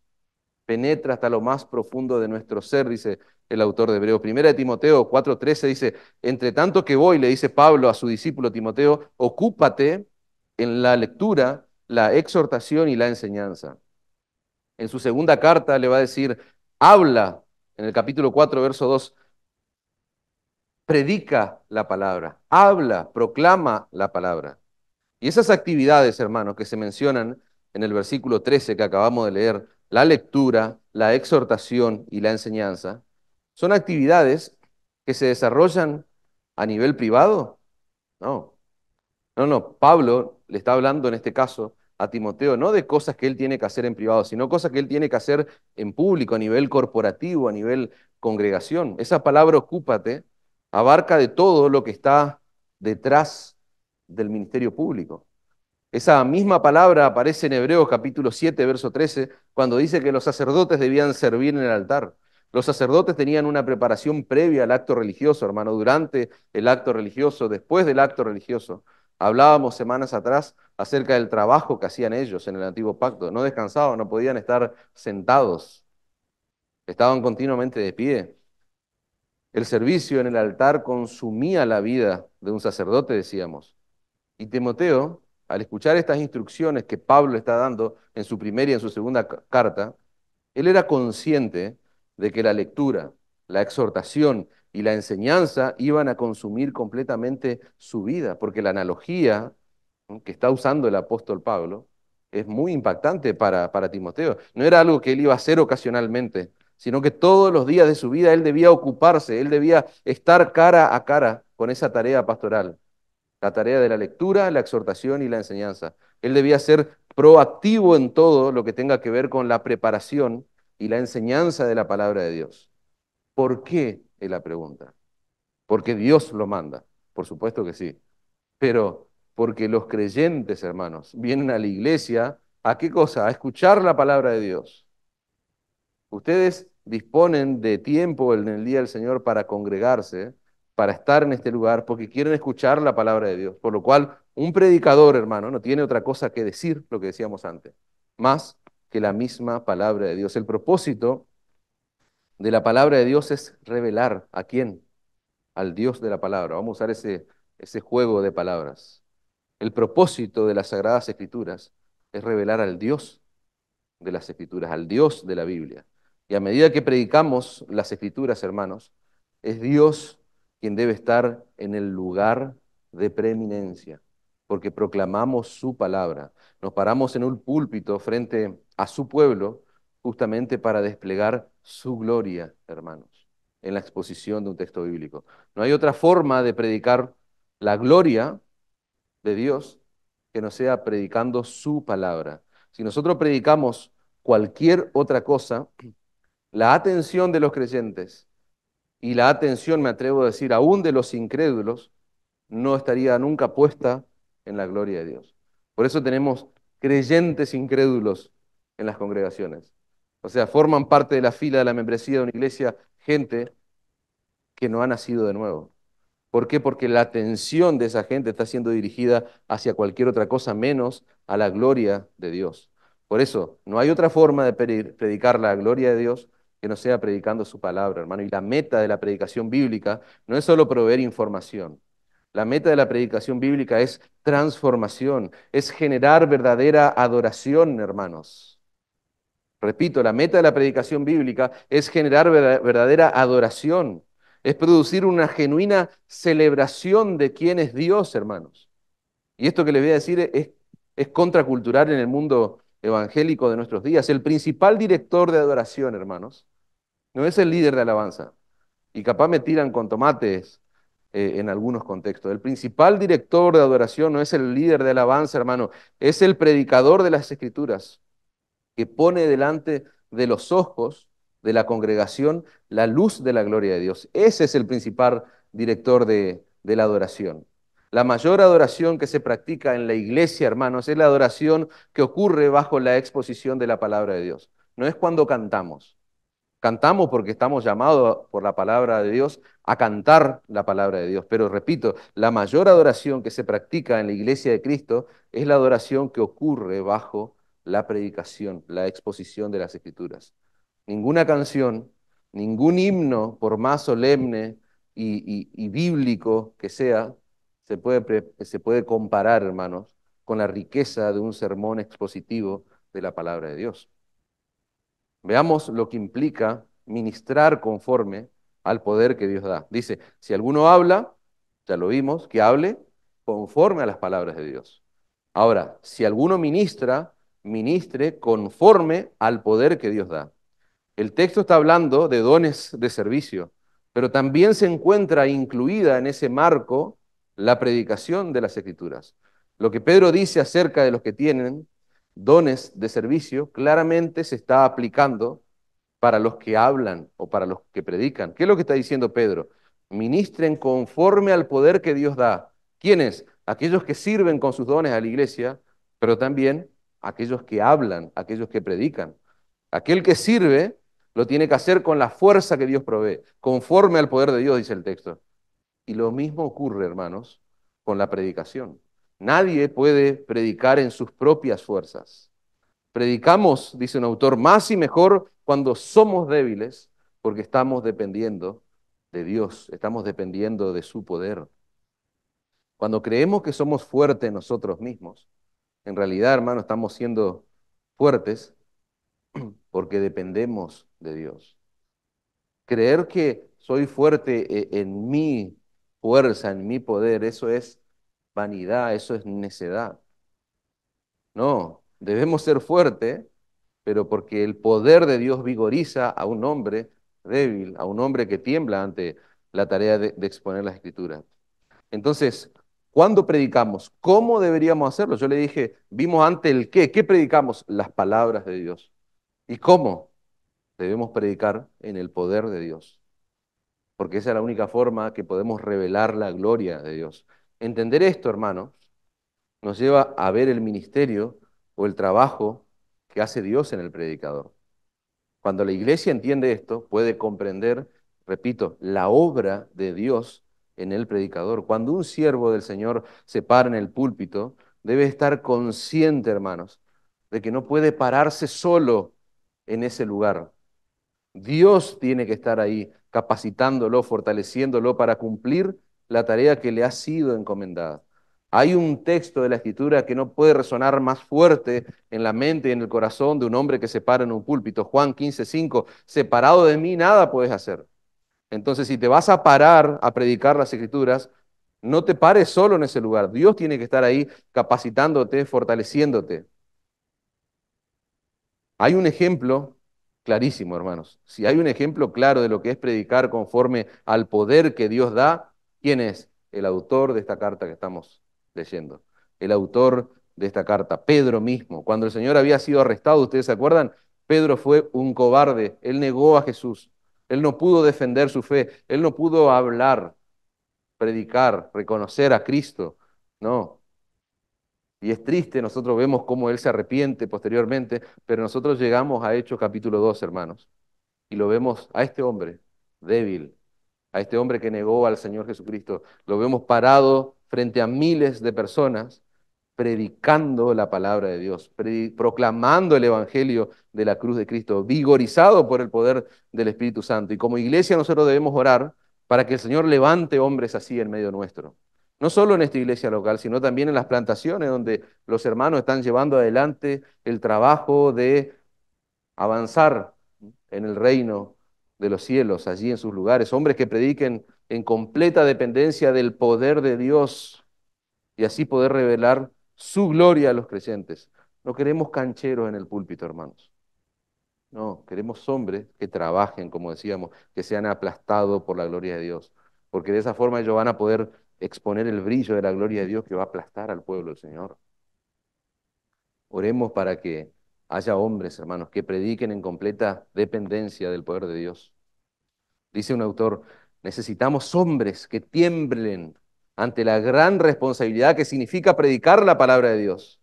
Penetra hasta lo más profundo de nuestro ser, dice el autor de Hebreos. Primera de Timoteo 4:13 dice, entre tanto que voy, le dice Pablo a su discípulo Timoteo, ocúpate en la lectura, la exhortación y la enseñanza. En su segunda carta le va a decir, habla, en el capítulo 4, verso 2, predica la palabra, habla, proclama la palabra. Y esas actividades, hermanos, que se mencionan en el versículo 13 que acabamos de leer, la lectura, la exhortación y la enseñanza, son actividades que se desarrollan a nivel privado. No, no, no, Pablo le está hablando en este caso a Timoteo, no de cosas que él tiene que hacer en privado, sino cosas que él tiene que hacer en público, a nivel corporativo, a nivel congregación. Esa palabra ocúpate abarca de todo lo que está detrás del ministerio público. Esa misma palabra aparece en Hebreos capítulo 7, verso 13, cuando dice que los sacerdotes debían servir en el altar. Los sacerdotes tenían una preparación previa al acto religioso, hermano, durante el acto religioso, después del acto religioso. Hablábamos semanas atrás acerca del trabajo que hacían ellos en el antiguo pacto. No descansaban, no podían estar sentados. Estaban continuamente de pie. El servicio en el altar consumía la vida de un sacerdote, decíamos. Y Timoteo, al escuchar estas instrucciones que Pablo está dando en su primera y en su segunda carta, él era consciente de que la lectura, la exhortación, y la enseñanza iban a consumir completamente su vida, porque la analogía que está usando el apóstol Pablo es muy impactante para, Timoteo. No era algo que él iba a hacer ocasionalmente, sino que todos los días de su vida él debía ocuparse, él debía estar cara a cara con esa tarea pastoral, la tarea de la lectura, la exhortación y la enseñanza. Él debía ser proactivo en todo lo que tenga que ver con la preparación y la enseñanza de la palabra de Dios. ¿Por qué? Es la pregunta. ¿Porque Dios lo manda? Por supuesto que sí. Pero porque los creyentes, hermanos, vienen a la iglesia, ¿a qué cosa? A escuchar la palabra de Dios. Ustedes disponen de tiempo en el día del Señor para congregarse, para estar en este lugar, porque quieren escuchar la palabra de Dios. Por lo cual, un predicador, hermano, no tiene otra cosa que decir, lo que decíamos antes, más que la misma palabra de Dios. El propósito de la palabra de Dios es revelar a quién, al Dios de la palabra. Vamos a usar ese, ese juego de palabras. El propósito de las Sagradas Escrituras es revelar al Dios de las Escrituras, al Dios de la Biblia. Y a medida que predicamos las Escrituras, hermanos, es Dios quien debe estar en el lugar de preeminencia, porque proclamamos su palabra. Nos paramos en un púlpito frente a su pueblo justamente para desplegar su gloria, hermanos, en la exposición de un texto bíblico. No hay otra forma de predicar la gloria de Dios que no sea predicando su palabra. Si nosotros predicamos cualquier otra cosa, la atención de los creyentes y la atención, me atrevo a decir, aún de los incrédulos, no estaría nunca puesta en la gloria de Dios. Por eso tenemos creyentes incrédulos en las congregaciones. O sea, forman parte de la fila de la membresía de una iglesia gente que no ha nacido de nuevo. ¿Por qué? Porque la atención de esa gente está siendo dirigida hacia cualquier otra cosa menos a la gloria de Dios. Por eso, no hay otra forma de predicar la gloria de Dios que no sea predicando su palabra, hermano. Y la meta de la predicación bíblica no es solo proveer información. La meta de la predicación bíblica es transformación, es generar verdadera adoración, hermanos. Repito, la meta de la predicación bíblica es generar verdadera adoración, es producir una genuina celebración de quién es Dios, hermanos. Y esto que les voy a decir es, contracultural en el mundo evangélico de nuestros días. El principal director de adoración, hermanos, no es el líder de alabanza. Y capaz me tiran con tomates eh, en algunos contextos. El principal director de adoración no es el líder de alabanza, hermano, es el predicador de las escrituras que pone delante de los ojos de la congregación la luz de la gloria de Dios. Ese es el principal director de, la adoración. La mayor adoración que se practica en la iglesia, hermanos, es la adoración que ocurre bajo la exposición de la palabra de Dios. No es cuando cantamos. Cantamos porque estamos llamados por la palabra de Dios a cantar la palabra de Dios. Pero repito, la mayor adoración que se practica en la iglesia de Cristo es la adoración que ocurre bajo la predicación, la exposición de las escrituras. Ninguna canción, ningún himno, por más solemne y, bíblico que sea, se puede, se puede comparar, hermanos, con la riqueza de un sermón expositivo de la palabra de Dios. Veamos lo que implica ministrar conforme al poder que Dios da. Dice, si alguno habla, ya lo vimos, que hable conforme a las palabras de Dios. Ahora, si alguno ministra, ministre conforme al poder que Dios da. El texto está hablando de dones de servicio, pero también se encuentra incluida en ese marco la predicación de las escrituras. Lo que Pedro dice acerca de los que tienen dones de servicio claramente se está aplicando para los que hablan o para los que predican. ¿Qué es lo que está diciendo Pedro? Ministren conforme al poder que Dios da. ¿Quiénes? Aquellos que sirven con sus dones a la iglesia, pero también aquellos que hablan, aquellos que predican. Aquel que sirve lo tiene que hacer con la fuerza que Dios provee, conforme al poder de Dios, dice el texto. Y lo mismo ocurre, hermanos, con la predicación. Nadie puede predicar en sus propias fuerzas. Predicamos, dice un autor, más y mejor cuando somos débiles, porque estamos dependiendo de Dios, estamos dependiendo de su poder. Cuando creemos que somos fuertes nosotros mismos, en realidad, hermano, estamos siendo fuertes porque dependemos de Dios. Creer que soy fuerte eh, en mi fuerza, en mi poder, eso es vanidad, eso es necedad. No, debemos ser fuertes, pero porque el poder de Dios vigoriza a un hombre débil, a un hombre que tiembla ante la tarea de, exponer la Escritura. Entonces, ¿Cuándo predicamos? ¿Cómo deberíamos hacerlo? Yo le dije, vimos ante el qué. ¿Qué predicamos? Las palabras de Dios. ¿Y cómo? Debemos predicar en el poder de Dios. Porque esa es la única forma que podemos revelar la gloria de Dios. Entender esto, hermano, nos lleva a ver el ministerio o el trabajo que hace Dios en el predicador. Cuando la iglesia entiende esto, puede comprender, repito, la obra de Dios en el predicador. Cuando un siervo del Señor se para en el púlpito, debe estar consciente, hermanos, de que no puede pararse solo en ese lugar. Dios tiene que estar ahí capacitándolo, fortaleciéndolo para cumplir la tarea que le ha sido encomendada. Hay un texto de la Escritura que no puede resonar más fuerte en la mente y en el corazón de un hombre que se para en un púlpito. Juan 15:5, separado de mí nada puedes hacer. Entonces, si te vas a parar a predicar las escrituras, no te pares solo en ese lugar. Dios tiene que estar ahí capacitándote, fortaleciéndote. Hay un ejemplo clarísimo, hermanos. Si hay un ejemplo claro de lo que es predicar conforme al poder que Dios da, ¿quién es? El autor de esta carta que estamos leyendo. El autor de esta carta, Pedro mismo. Cuando el Señor había sido arrestado, ustedes se acuerdan, Pedro fue un cobarde. Él negó a Jesús. Él no pudo defender su fe, él no pudo hablar, predicar, reconocer a Cristo. No. Y es triste, nosotros vemos cómo él se arrepiente posteriormente, pero nosotros llegamos a Hechos capítulo 2, hermanos, y lo vemos a este hombre débil, a este hombre que negó al Señor Jesucristo, lo vemos parado frente a miles de personas predicando la palabra de Dios, proclamando el Evangelio de la cruz de Cristo, vigorizado por el poder del Espíritu Santo. Y como iglesia nosotros debemos orar para que el Señor levante hombres así en medio nuestro. No solo en esta iglesia local, sino también en las plantaciones donde los hermanos están llevando adelante el trabajo de avanzar en el reino de los cielos, allí en sus lugares. Hombres que prediquen en completa dependencia del poder de Dios y así poder revelar su gloria a los creyentes. No queremos cancheros en el púlpito, hermanos. No, queremos hombres que trabajen, como decíamos, que sean aplastados por la gloria de Dios. Porque de esa forma ellos van a poder exponer el brillo de la gloria de Dios que va a aplastar al pueblo del Señor. Oremos para que haya hombres, hermanos, que prediquen en completa dependencia del poder de Dios. Dice un autor, necesitamos hombres que tiemblen ante la gran responsabilidad que significa predicar la palabra de Dios.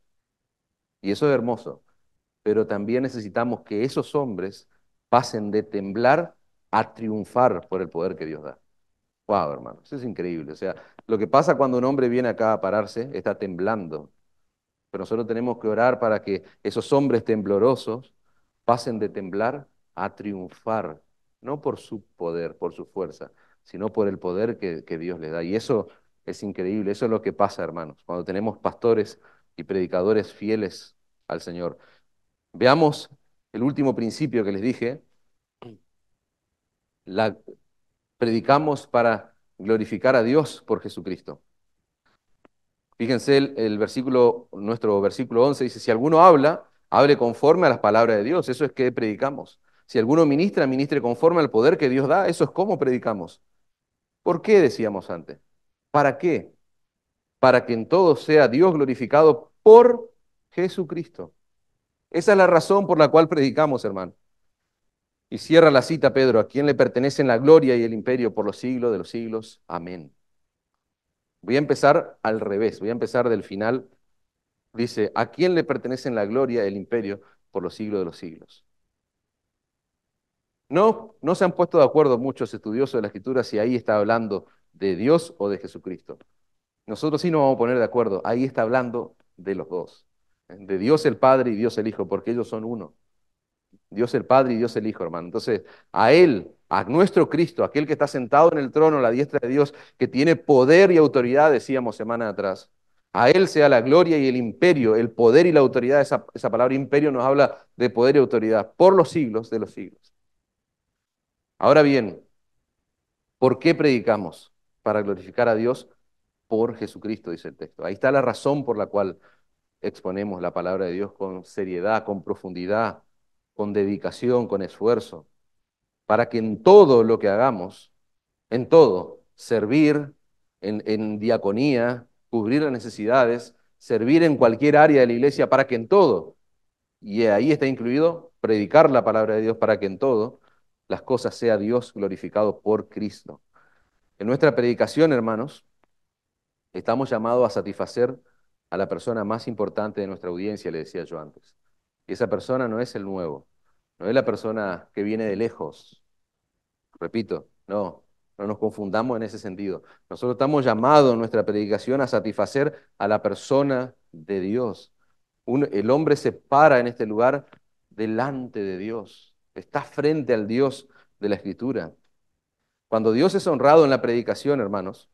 Y eso es hermoso. Pero también necesitamos que esos hombres pasen de temblar a triunfar por el poder que Dios da. Wow, hermano, eso es increíble. O sea, lo que pasa cuando un hombre viene acá a pararse, está temblando. Pero nosotros tenemos que orar para que esos hombres temblorosos pasen de temblar a triunfar, no por su poder, por su fuerza, sino por el poder que, que Dios les da. Y eso es increíble, eso es lo que pasa, hermanos, cuando tenemos pastores y predicadores fieles al Señor. Veamos el último principio que les dije. La, predicamos para glorificar a Dios por Jesucristo. Fíjense el, versículo, nuestro versículo 11 dice, si alguno habla, hable conforme a las palabras de Dios, eso es que predicamos. Si alguno ministra, ministre conforme al poder que Dios da, eso es como predicamos. ¿Por qué decíamos antes? ¿Para qué? Para que en todo sea Dios glorificado por Jesucristo. Esa es la razón por la cual predicamos, hermano. Y cierra la cita, Pedro, a quien le pertenecen la gloria y el imperio por los siglos de los siglos. Amén. Voy a empezar al revés, voy a empezar del final. Dice, ¿a quién le pertenecen la gloria y el imperio por los siglos de los siglos? No, no se han puesto de acuerdo muchos estudiosos de la Escritura si ahí está hablando de Dios o de Jesucristo. Nosotros sí nos vamos a poner de acuerdo. Ahí está hablando de los dos. De Dios el Padre y Dios el Hijo, porque ellos son uno. Dios el Padre y Dios el Hijo, hermano. Entonces, a Él, a nuestro Cristo, aquel que está sentado en el trono, a la diestra de Dios, que tiene poder y autoridad, decíamos semana atrás. A Él sea la gloria y el imperio, el poder y la autoridad. Esa, esa palabra imperio nos habla de poder y autoridad por los siglos de los siglos. Ahora bien, ¿por qué predicamos? para glorificar a Dios por Jesucristo, dice el texto. Ahí está la razón por la cual exponemos la palabra de Dios con seriedad, con profundidad, con dedicación, con esfuerzo, para que en todo lo que hagamos, en todo, servir en, en diaconía, cubrir las necesidades, servir en cualquier área de la iglesia, para que en todo, y ahí está incluido predicar la palabra de Dios, para que en todo las cosas sea Dios glorificado por Cristo. En nuestra predicación, hermanos, estamos llamados a satisfacer a la persona más importante de nuestra audiencia, le decía yo antes. Y esa persona no es el nuevo, no es la persona que viene de lejos. Repito, no, no nos confundamos en ese sentido. Nosotros estamos llamados en nuestra predicación a satisfacer a la persona de Dios. el hombre se para en este lugar delante de Dios, está frente al Dios de la Escritura. Cuando Dios es honrado en la predicación, hermanos,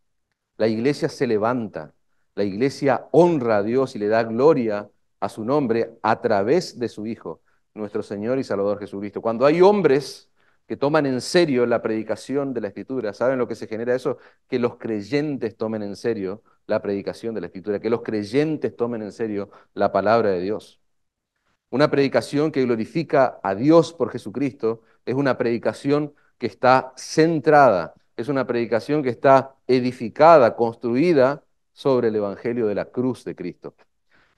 la iglesia se levanta, la iglesia honra a Dios y le da gloria a su nombre a través de su Hijo, nuestro Señor y Salvador Jesucristo. Cuando hay hombres que toman en serio la predicación de la Escritura, ¿saben lo que se genera eso? Que los creyentes tomen en serio la predicación de la Escritura, que los creyentes tomen en serio la palabra de Dios. Una predicación que glorifica a Dios por Jesucristo es una predicación que está centrada, es una predicación que está edificada, construida sobre el Evangelio de la cruz de Cristo.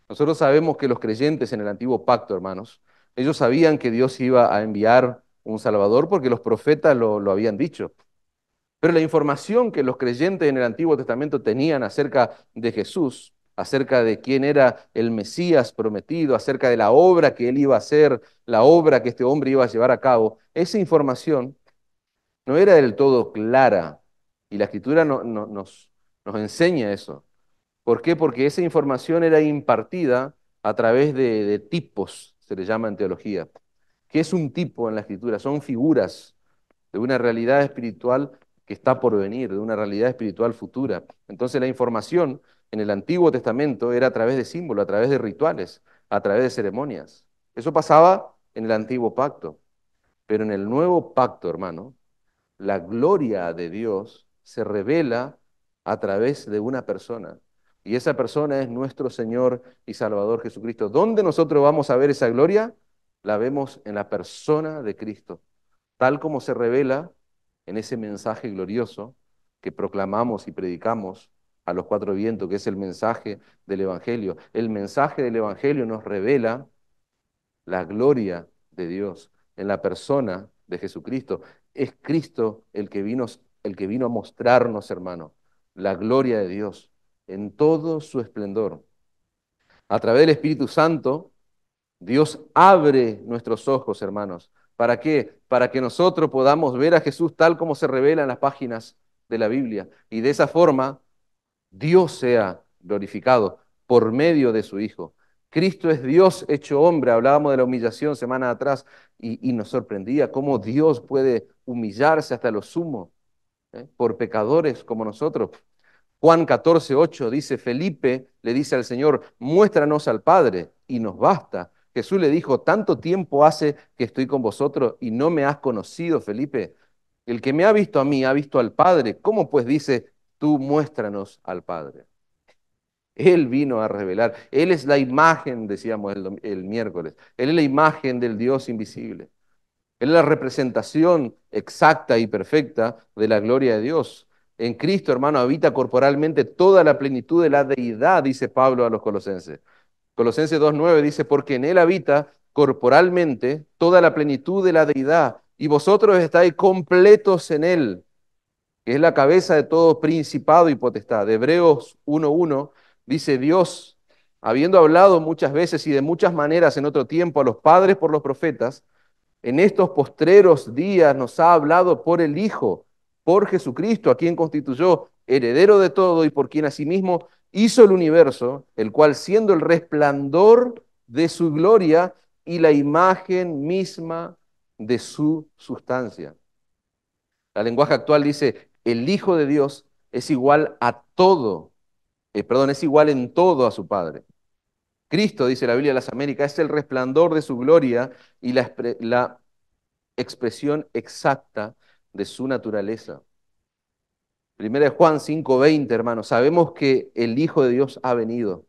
Nosotros sabemos que los creyentes en el antiguo pacto, hermanos, ellos sabían que Dios iba a enviar un Salvador porque los profetas lo, lo habían dicho. Pero la información que los creyentes en el Antiguo Testamento tenían acerca de Jesús, acerca de quién era el Mesías prometido, acerca de la obra que él iba a hacer, la obra que este hombre iba a llevar a cabo, esa información no era del todo clara. Y la escritura no, nos, nos enseña eso. ¿Por qué? Porque esa información era impartida a través de, de, tipos, se le llama en teología. que es un tipo en la escritura? Son figuras de una realidad espiritual que está por venir, de una realidad espiritual futura. Entonces la información en el Antiguo Testamento era a través de símbolos, a través de rituales, a través de ceremonias. Eso pasaba en el Antiguo Pacto. Pero en el Nuevo Pacto, hermano, la gloria de Dios se revela a través de una persona. Y esa persona es nuestro Señor y Salvador Jesucristo. ¿Dónde nosotros vamos a ver esa gloria? La vemos en la persona de Cristo, tal como se revela en ese mensaje glorioso que proclamamos y predicamos a los cuatro vientos, que es el mensaje del Evangelio. El mensaje del Evangelio nos revela la gloria de Dios en la persona de Jesucristo es Cristo el que vino, el que vino a mostrarnos, hermano, la gloria de Dios en todo su esplendor. A través del Espíritu Santo, Dios abre nuestros ojos, hermanos. ¿Para qué? Para que nosotros podamos ver a Jesús tal como se revela en las páginas de la Biblia. Y de esa forma, Dios sea glorificado por medio de su Hijo. Cristo es Dios hecho hombre. Hablábamos de la humillación semana atrás y nos sorprendía cómo Dios puede humillarse hasta lo sumo ¿eh? por pecadores como nosotros. Juan 14, 8 dice, Felipe le dice al Señor, muéstranos al Padre y nos basta. Jesús le dijo, tanto tiempo hace que estoy con vosotros y no me has conocido, Felipe. El que me ha visto a mí ha visto al Padre. ¿Cómo pues dice, tú muéstranos al Padre? Él vino a revelar. Él es la imagen, decíamos el miércoles. Él es la imagen del Dios invisible. Él es la representación exacta y perfecta de la gloria de Dios. En Cristo, hermano, habita corporalmente toda la plenitud de la deidad, dice Pablo a los colosenses. Colosenses 2.9 dice, porque en Él habita corporalmente toda la plenitud de la deidad, y vosotros estáis completos en Él, que es la cabeza de todo principado y potestad. Hebreos 1.1 dice, Dios, habiendo hablado muchas veces y de muchas maneras en otro tiempo a los padres por los profetas, en estos postreros días nos ha hablado por el Hijo, por Jesucristo, a quien constituyó heredero de todo y por quien asimismo hizo el universo, el cual siendo el resplandor de su gloria y la imagen misma de su sustancia. La lenguaje actual dice, el Hijo de Dios es igual a todo, eh, perdón, es igual en todo a su Padre. Cristo, dice la Biblia de las Américas, es el resplandor de su gloria y la, expresión exacta de su naturaleza. Primera de Juan 5:20, hermanos, sabemos que el Hijo de Dios ha venido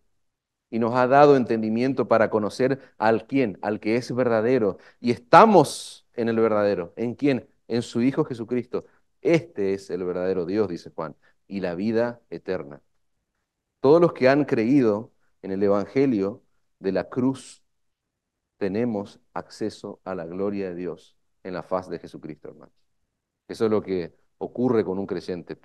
y nos ha dado entendimiento para conocer al quién, al que es verdadero. Y estamos en el verdadero. ¿En quién? En su Hijo Jesucristo. Este es el verdadero Dios, dice Juan, y la vida eterna. Todos los que han creído en el Evangelio de la cruz tenemos acceso a la gloria de Dios en la faz de Jesucristo, hermanos. Eso es lo que ocurre con un creyente.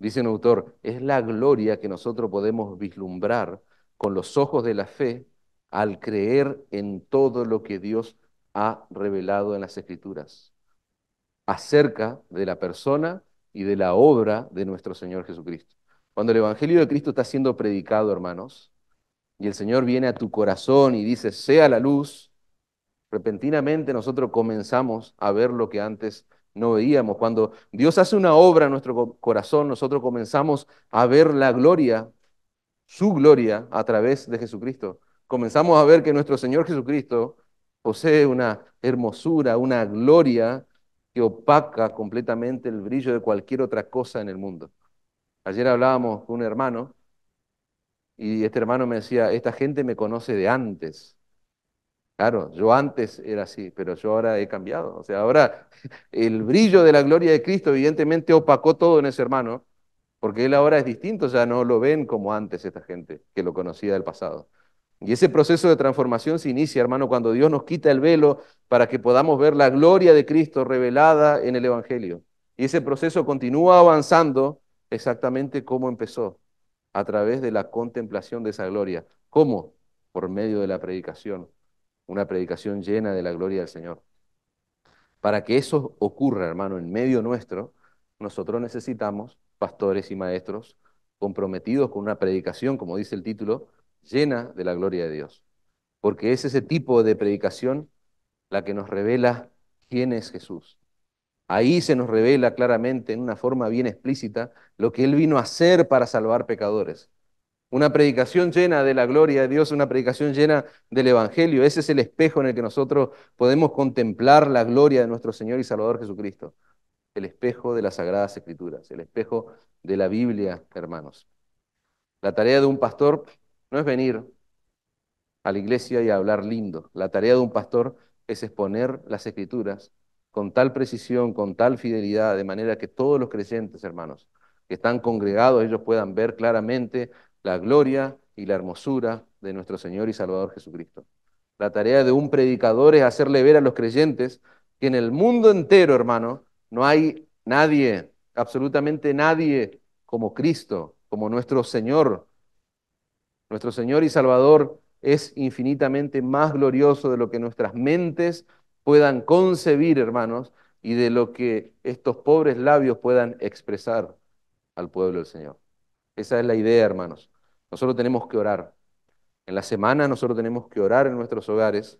Dice un autor, es la gloria que nosotros podemos vislumbrar con los ojos de la fe al creer en todo lo que Dios ha revelado en las Escrituras acerca de la persona y de la obra de nuestro Señor Jesucristo. Cuando el Evangelio de Cristo está siendo predicado, hermanos, y el Señor viene a tu corazón y dice, sea la luz, repentinamente nosotros comenzamos a ver lo que antes no veíamos. Cuando Dios hace una obra en nuestro corazón, nosotros comenzamos a ver la gloria, su gloria, a través de Jesucristo. Comenzamos a ver que nuestro Señor Jesucristo posee una hermosura, una gloria que opaca completamente el brillo de cualquier otra cosa en el mundo. Ayer hablábamos con un hermano y este hermano me decía, esta gente me conoce de antes. Claro, yo antes era así, pero yo ahora he cambiado. O sea, ahora el brillo de la gloria de Cristo evidentemente opacó todo en ese hermano, porque él ahora es distinto, ya no lo ven como antes esta gente que lo conocía del pasado. Y ese proceso de transformación se inicia, hermano, cuando Dios nos quita el velo para que podamos ver la gloria de Cristo revelada en el Evangelio. Y ese proceso continúa avanzando exactamente como empezó, a través de la contemplación de esa gloria. ¿Cómo? Por medio de la predicación, una predicación llena de la gloria del Señor. Para que eso ocurra, hermano, en medio nuestro, nosotros necesitamos pastores y maestros comprometidos con una predicación, como dice el título, llena de la gloria de Dios. Porque es ese tipo de predicación la que nos revela quién es Jesús, Ahí se nos revela claramente, en una forma bien explícita, lo que Él vino a hacer para salvar pecadores. Una predicación llena de la gloria de Dios, una predicación llena del Evangelio. Ese es el espejo en el que nosotros podemos contemplar la gloria de nuestro Señor y Salvador Jesucristo. El espejo de las Sagradas Escrituras, el espejo de la Biblia, hermanos. La tarea de un pastor no es venir a la iglesia y hablar lindo. La tarea de un pastor es exponer las Escrituras con tal precisión, con tal fidelidad, de manera que todos los creyentes, hermanos, que están congregados, ellos puedan ver claramente la gloria y la hermosura de nuestro Señor y Salvador Jesucristo. La tarea de un predicador es hacerle ver a los creyentes que en el mundo entero, hermano, no hay nadie, absolutamente nadie como Cristo, como nuestro Señor. Nuestro Señor y Salvador es infinitamente más glorioso de lo que nuestras mentes puedan concebir, hermanos, y de lo que estos pobres labios puedan expresar al pueblo del Señor. Esa es la idea, hermanos. Nosotros tenemos que orar. En la semana nosotros tenemos que orar en nuestros hogares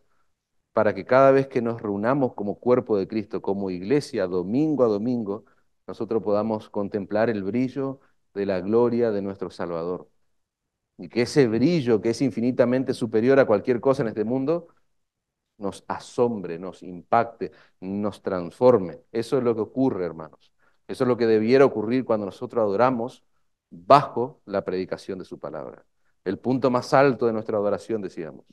para que cada vez que nos reunamos como cuerpo de Cristo, como iglesia, domingo a domingo, nosotros podamos contemplar el brillo de la gloria de nuestro Salvador. Y que ese brillo, que es infinitamente superior a cualquier cosa en este mundo, nos asombre, nos impacte, nos transforme. Eso es lo que ocurre, hermanos. Eso es lo que debiera ocurrir cuando nosotros adoramos bajo la predicación de su palabra. El punto más alto de nuestra adoración, decíamos.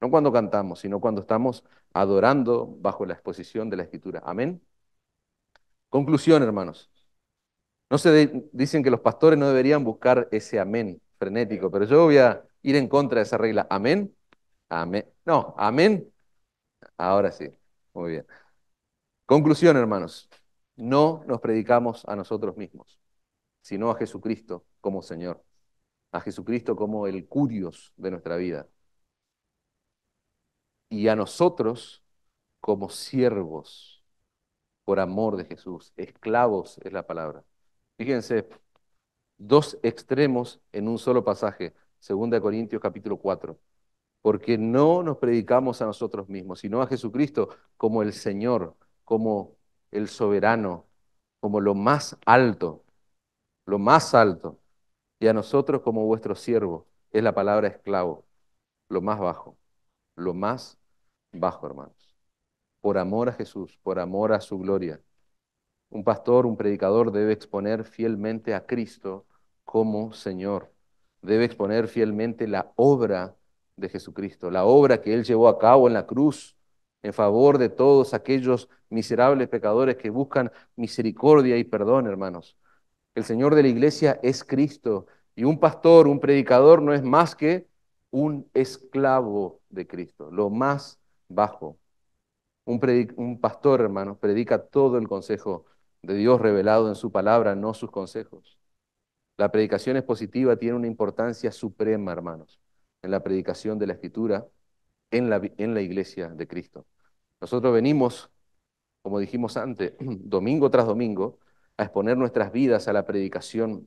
No cuando cantamos, sino cuando estamos adorando bajo la exposición de la escritura. Amén. Conclusión, hermanos. No se dicen que los pastores no deberían buscar ese amén frenético, pero yo voy a ir en contra de esa regla. Amén. Amén. No, amén Ahora sí, muy bien. Conclusión, hermanos, no nos predicamos a nosotros mismos, sino a Jesucristo como Señor, a Jesucristo como el curios de nuestra vida y a nosotros como siervos por amor de Jesús, esclavos es la palabra. Fíjense, dos extremos en un solo pasaje, 2 Corintios capítulo 4 porque no nos predicamos a nosotros mismos, sino a Jesucristo como el Señor, como el soberano, como lo más alto, lo más alto, y a nosotros como vuestro siervo, es la palabra esclavo, lo más bajo, lo más bajo, hermanos, por amor a Jesús, por amor a su gloria. Un pastor, un predicador debe exponer fielmente a Cristo como Señor, debe exponer fielmente la obra de Jesucristo, la obra que Él llevó a cabo en la cruz en favor de todos aquellos miserables pecadores que buscan misericordia y perdón, hermanos. El Señor de la iglesia es Cristo y un pastor, un predicador no es más que un esclavo de Cristo, lo más bajo. Un, un pastor, hermanos, predica todo el consejo de Dios revelado en su palabra, no sus consejos. La predicación expositiva tiene una importancia suprema, hermanos en la predicación de la Escritura en la, en la iglesia de Cristo. Nosotros venimos, como dijimos antes, domingo tras domingo, a exponer nuestras vidas a la predicación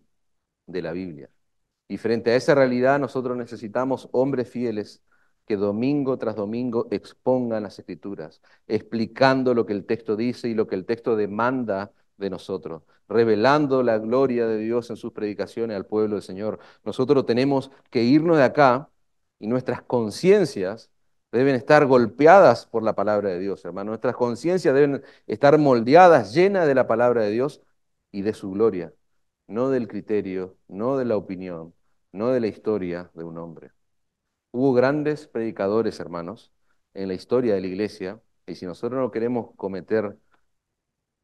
de la Biblia. Y frente a esa realidad nosotros necesitamos hombres fieles que domingo tras domingo expongan las escrituras, explicando lo que el texto dice y lo que el texto demanda de nosotros, revelando la gloria de Dios en sus predicaciones al pueblo del Señor. Nosotros tenemos que irnos de acá y nuestras conciencias deben estar golpeadas por la palabra de Dios, hermano. Nuestras conciencias deben estar moldeadas, llenas de la palabra de Dios y de su gloria, no del criterio, no de la opinión, no de la historia de un hombre. Hubo grandes predicadores, hermanos, en la historia de la iglesia, y si nosotros no queremos cometer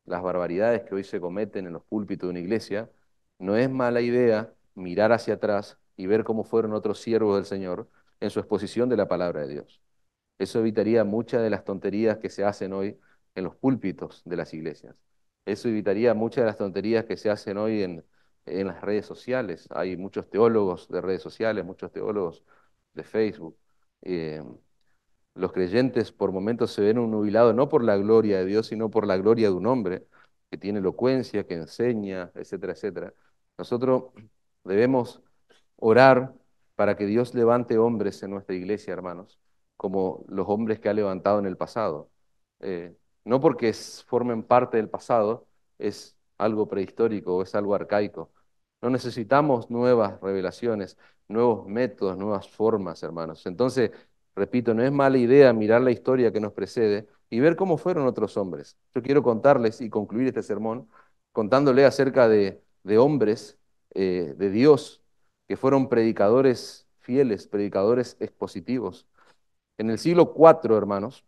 las barbaridades que hoy se cometen en los púlpitos de una iglesia, no es mala idea mirar hacia atrás y ver cómo fueron otros siervos del Señor en su exposición de la palabra de Dios. Eso evitaría muchas de las tonterías que se hacen hoy en los púlpitos de las iglesias. Eso evitaría muchas de las tonterías que se hacen hoy en, las redes sociales. Hay muchos teólogos de redes sociales, muchos teólogos de Facebook. Eh, los creyentes por momentos se ven nubilados no por la gloria de Dios, sino por la gloria de un hombre que tiene elocuencia, que enseña, etcétera, etcétera. Nosotros debemos orar para que Dios levante hombres en nuestra iglesia, hermanos, como los hombres que ha levantado en el pasado. Eh, no porque formen parte del pasado, es algo prehistórico o es algo arcaico. No necesitamos nuevas revelaciones, nuevos métodos, nuevas formas, hermanos. Entonces, repito, no es mala idea mirar la historia que nos precede y ver cómo fueron otros hombres. Yo quiero contarles y concluir este sermón contándole acerca de, hombres, eh, de Dios, que fueron predicadores fieles, predicadores expositivos. En el siglo IV, hermanos,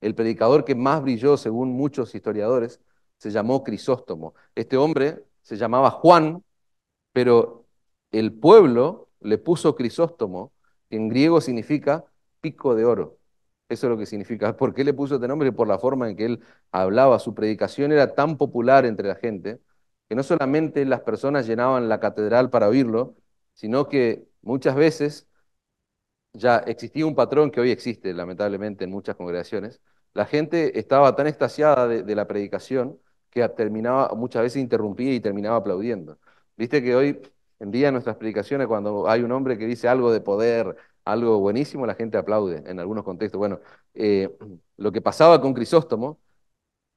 el predicador que más brilló, según muchos historiadores, se llamó Crisóstomo. Este hombre se llamaba Juan, pero el pueblo le puso Crisóstomo, que en griego significa pico de oro. Eso es lo que significa. ¿Por qué le puso este nombre? Por la forma en que él hablaba. Su predicación era tan popular entre la gente que no solamente las personas llenaban la catedral para oírlo, sino que muchas veces ya existía un patrón que hoy existe, lamentablemente, en muchas congregaciones. La gente estaba tan extasiada de, la predicación que terminaba, muchas veces interrumpía y terminaba aplaudiendo. Viste que hoy en día en nuestras predicaciones, cuando hay un hombre que dice algo de poder, algo buenísimo, la gente aplaude en algunos contextos. Bueno, eh, lo que pasaba con Crisóstomo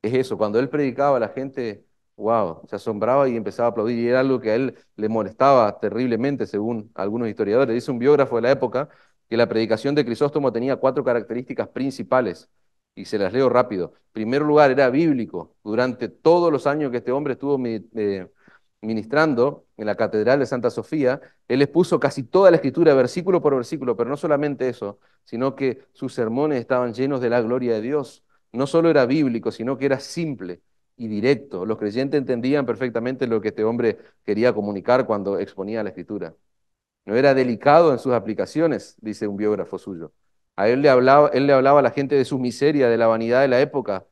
es eso, cuando él predicaba, la gente wow, se asombraba y empezaba a aplaudir. Y era algo que a él le molestaba terriblemente, según algunos historiadores. Dice un biógrafo de la época que la predicación de Crisóstomo tenía cuatro características principales, y se las leo rápido. En primer lugar, era bíblico. Durante todos los años que este hombre estuvo eh, ministrando en la Catedral de Santa Sofía, él expuso casi toda la escritura, versículo por versículo, pero no solamente eso, sino que sus sermones estaban llenos de la gloria de Dios. No solo era bíblico, sino que era simple y directo. Los creyentes entendían perfectamente lo que este hombre quería comunicar cuando exponía la escritura. No era delicado en sus aplicaciones, dice un biógrafo suyo. A él le hablaba, él le hablaba a la gente de su miseria, de la vanidad de la época.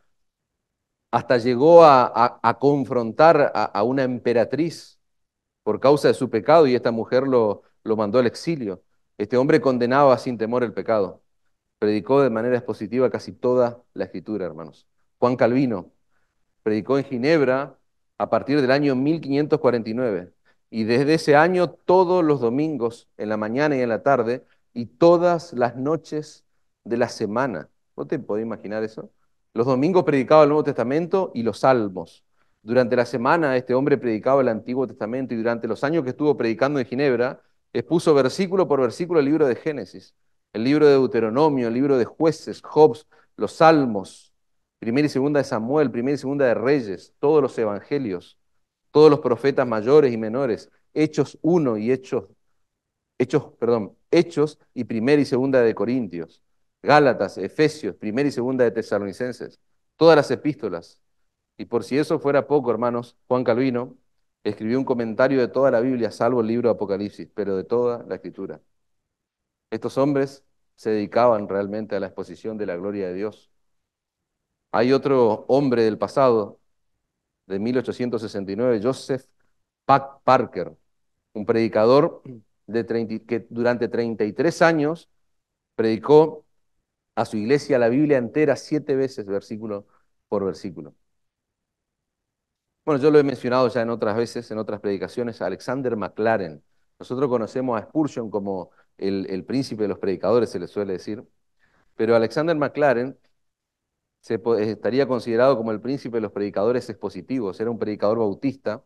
Hasta llegó a, confrontar a, una emperatriz por causa de su pecado y esta mujer lo, lo mandó al exilio. Este hombre condenaba sin temor el pecado. Predicó de manera expositiva casi toda la escritura, hermanos. Juan Calvino, predicó en Ginebra a partir del año 1549. Y desde ese año, todos los domingos, en la mañana y en la tarde, y todas las noches de la semana. ¿No te podés imaginar eso? Los domingos predicaba el Nuevo Testamento y los Salmos. Durante la semana este hombre predicaba el Antiguo Testamento y durante los años que estuvo predicando en Ginebra, expuso versículo por versículo el libro de Génesis, el libro de Deuteronomio, el libro de jueces, Job, los Salmos, Primera y segunda de Samuel, primera y segunda de Reyes, todos los evangelios, todos los profetas mayores y menores, Hechos 1 y Hechos, Hechos, perdón, Hechos y primera y segunda de Corintios, Gálatas, Efesios, primera y segunda de Tesalonicenses, todas las epístolas. Y por si eso fuera poco, hermanos, Juan Calvino escribió un comentario de toda la Biblia, salvo el libro de Apocalipsis, pero de toda la escritura. Estos hombres se dedicaban realmente a la exposición de la gloria de Dios hay otro hombre del pasado, de 1869, Joseph Parker, un predicador que durante 33 años predicó a su iglesia la Biblia entera siete veces, versículo por versículo. Bueno, yo lo he mencionado ya en otras veces, en otras predicaciones, Alexander McLaren. Nosotros conocemos a Spurgeon como el, el príncipe de los predicadores, se le suele decir, pero Alexander McLaren eh, estaría considerado como el príncipe de los predicadores expositivos, era un predicador bautista.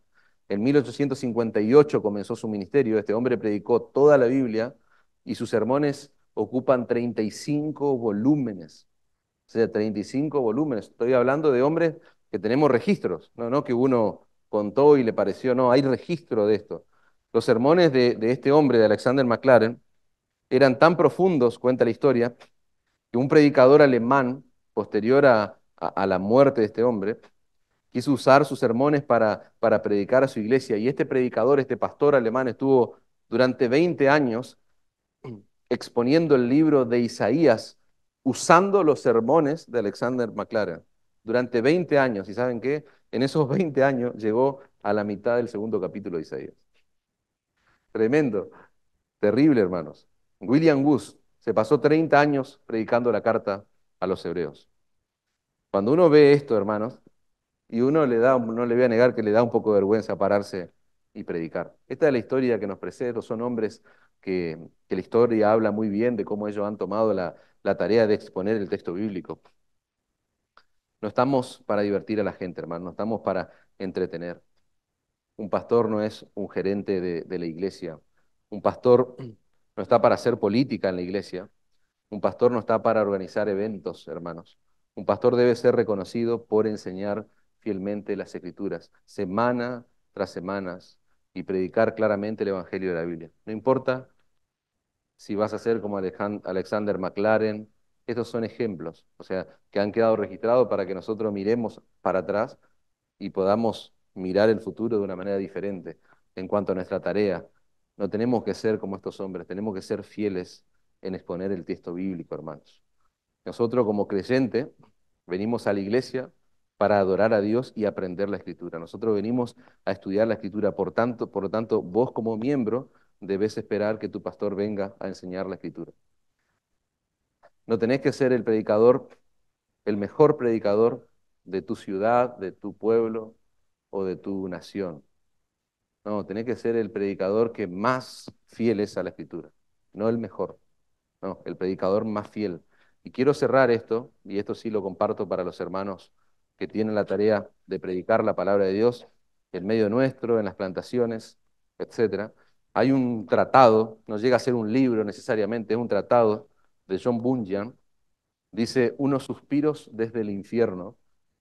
En 1858 comenzó su ministerio, este hombre predicó toda la Biblia y sus sermones ocupan 35 volúmenes. O sea, 35 volúmenes. Estoy hablando de hombres que tenemos registros, no, que uno contó y le pareció, no, hay registro de esto. Los sermones de, de este hombre, de Alexander McLaren, eran tan profundos, cuenta la historia, que un predicador alemán posterior a, la muerte de este hombre, quiso usar sus sermones para, predicar a su iglesia. Y este predicador, este pastor alemán, estuvo durante 20 años exponiendo el libro de Isaías usando los sermones de Alexander McLaren. Durante 20 años, y saben qué, en esos 20 años llegó a la mitad del segundo capítulo de Isaías. Tremendo, terrible hermanos. William Goose se pasó 30 años predicando la carta a los hebreos. Cuando uno ve esto, hermanos, y uno le da, no le voy a negar que le da un poco de vergüenza pararse y predicar. Esta es la historia que nos precede, son hombres que, la historia habla muy bien de cómo ellos han tomado la, tarea de exponer el texto bíblico. No estamos para divertir a la gente, hermanos, no estamos para entretener. Un pastor no es un gerente de, de la iglesia. Un pastor no está para hacer política en la iglesia. Un pastor no está para organizar eventos, hermanos. Un pastor debe ser reconocido por enseñar fielmente las escrituras, semana tras semana, y predicar claramente el Evangelio de la Biblia. No importa si vas a ser como Alexander McLaren, estos son ejemplos, o sea, que han quedado registrados para que nosotros miremos para atrás y podamos mirar el futuro de una manera diferente en cuanto a nuestra tarea. No tenemos que ser como estos hombres, tenemos que ser fieles en exponer el texto bíblico, hermanos. Nosotros como creyente venimos a la iglesia para adorar a Dios y aprender la escritura. Nosotros venimos a estudiar la escritura, por, tanto, por lo tanto, vos como miembro debes esperar que tu pastor venga a enseñar la escritura. No tenés que ser el predicador, el mejor predicador de tu ciudad, de tu pueblo o de tu nación. No, tenés que ser el predicador que más fiel es a la escritura, no el mejor, no, el predicador más fiel y quiero cerrar esto, y esto sí lo comparto para los hermanos que tienen la tarea de predicar la palabra de Dios en medio nuestro, en las plantaciones, etc. Hay un tratado, no llega a ser un libro necesariamente, es un tratado de John Bunyan, dice Unos suspiros desde el infierno,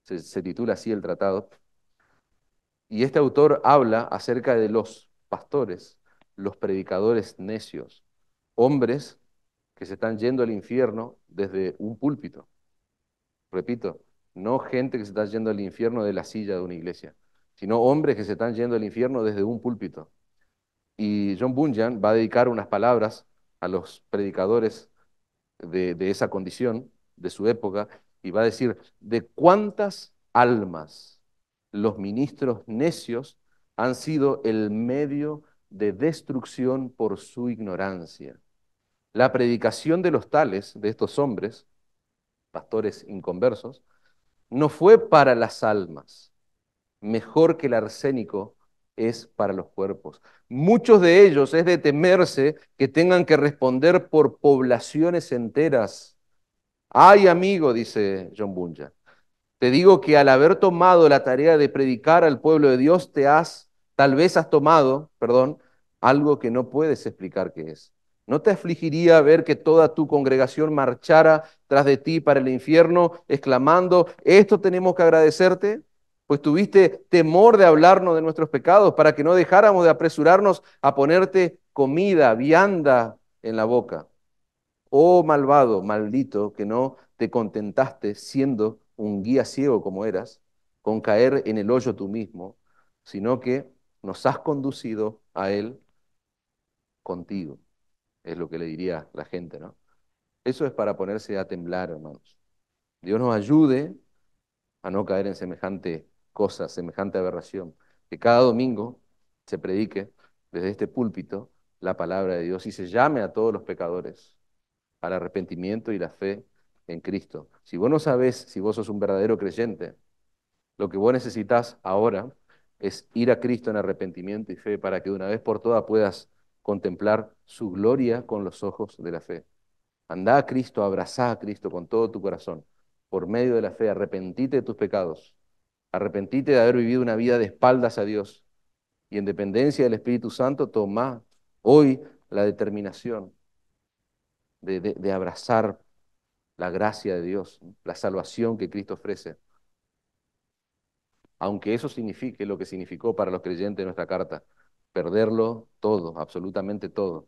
se, se titula así el tratado, y este autor habla acerca de los pastores, los predicadores necios, hombres que se están yendo al infierno desde un púlpito. Repito, no gente que se está yendo al infierno de la silla de una iglesia, sino hombres que se están yendo al infierno desde un púlpito. Y John Bunyan va a dedicar unas palabras a los predicadores de, esa condición, de su época, y va a decir, de cuántas almas los ministros necios han sido el medio de destrucción por su ignorancia. La predicación de los tales, de estos hombres, pastores inconversos, no fue para las almas. Mejor que el arsénico es para los cuerpos. Muchos de ellos es de temerse que tengan que responder por poblaciones enteras. Ay, amigo, dice John Bunyan, te digo que al haber tomado la tarea de predicar al pueblo de Dios, te has, tal vez has tomado, perdón, algo que no puedes explicar qué es. ¿No te afligiría ver que toda tu congregación marchara tras de ti para el infierno, exclamando, esto tenemos que agradecerte? Pues tuviste temor de hablarnos de nuestros pecados para que no dejáramos de apresurarnos a ponerte comida, vianda en la boca. Oh malvado, maldito, que no te contentaste siendo un guía ciego como eras, con caer en el hoyo tú mismo, sino que nos has conducido a él contigo es lo que le diría la gente, ¿no? Eso es para ponerse a temblar, hermanos. Dios nos ayude a no caer en semejante cosa, semejante aberración. Que cada domingo se predique desde este púlpito la palabra de Dios y se llame a todos los pecadores al arrepentimiento y la fe en Cristo. Si vos no sabés si vos sos un verdadero creyente, lo que vos necesitas ahora es ir a Cristo en arrepentimiento y fe para que de una vez por todas puedas contemplar su gloria con los ojos de la fe. Andá a Cristo, abrazá a Cristo con todo tu corazón. Por medio de la fe, arrepentite de tus pecados. Arrepentite de haber vivido una vida de espaldas a Dios. Y en dependencia del Espíritu Santo, toma hoy la determinación de, de abrazar la gracia de Dios, la salvación que Cristo ofrece. Aunque eso signifique lo que significó para los creyentes de nuestra carta, perderlo todo, absolutamente todo.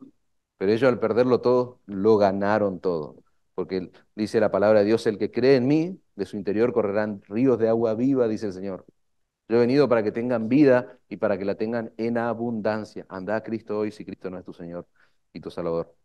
Pero ellos al perderlo todo, lo ganaron todo. Porque dice la palabra de Dios, el que cree en mí, de su interior correrán ríos de agua viva, dice el Señor. Yo he venido para que tengan vida y para que la tengan en abundancia. Anda a Cristo hoy si Cristo no es tu Señor y tu Salvador.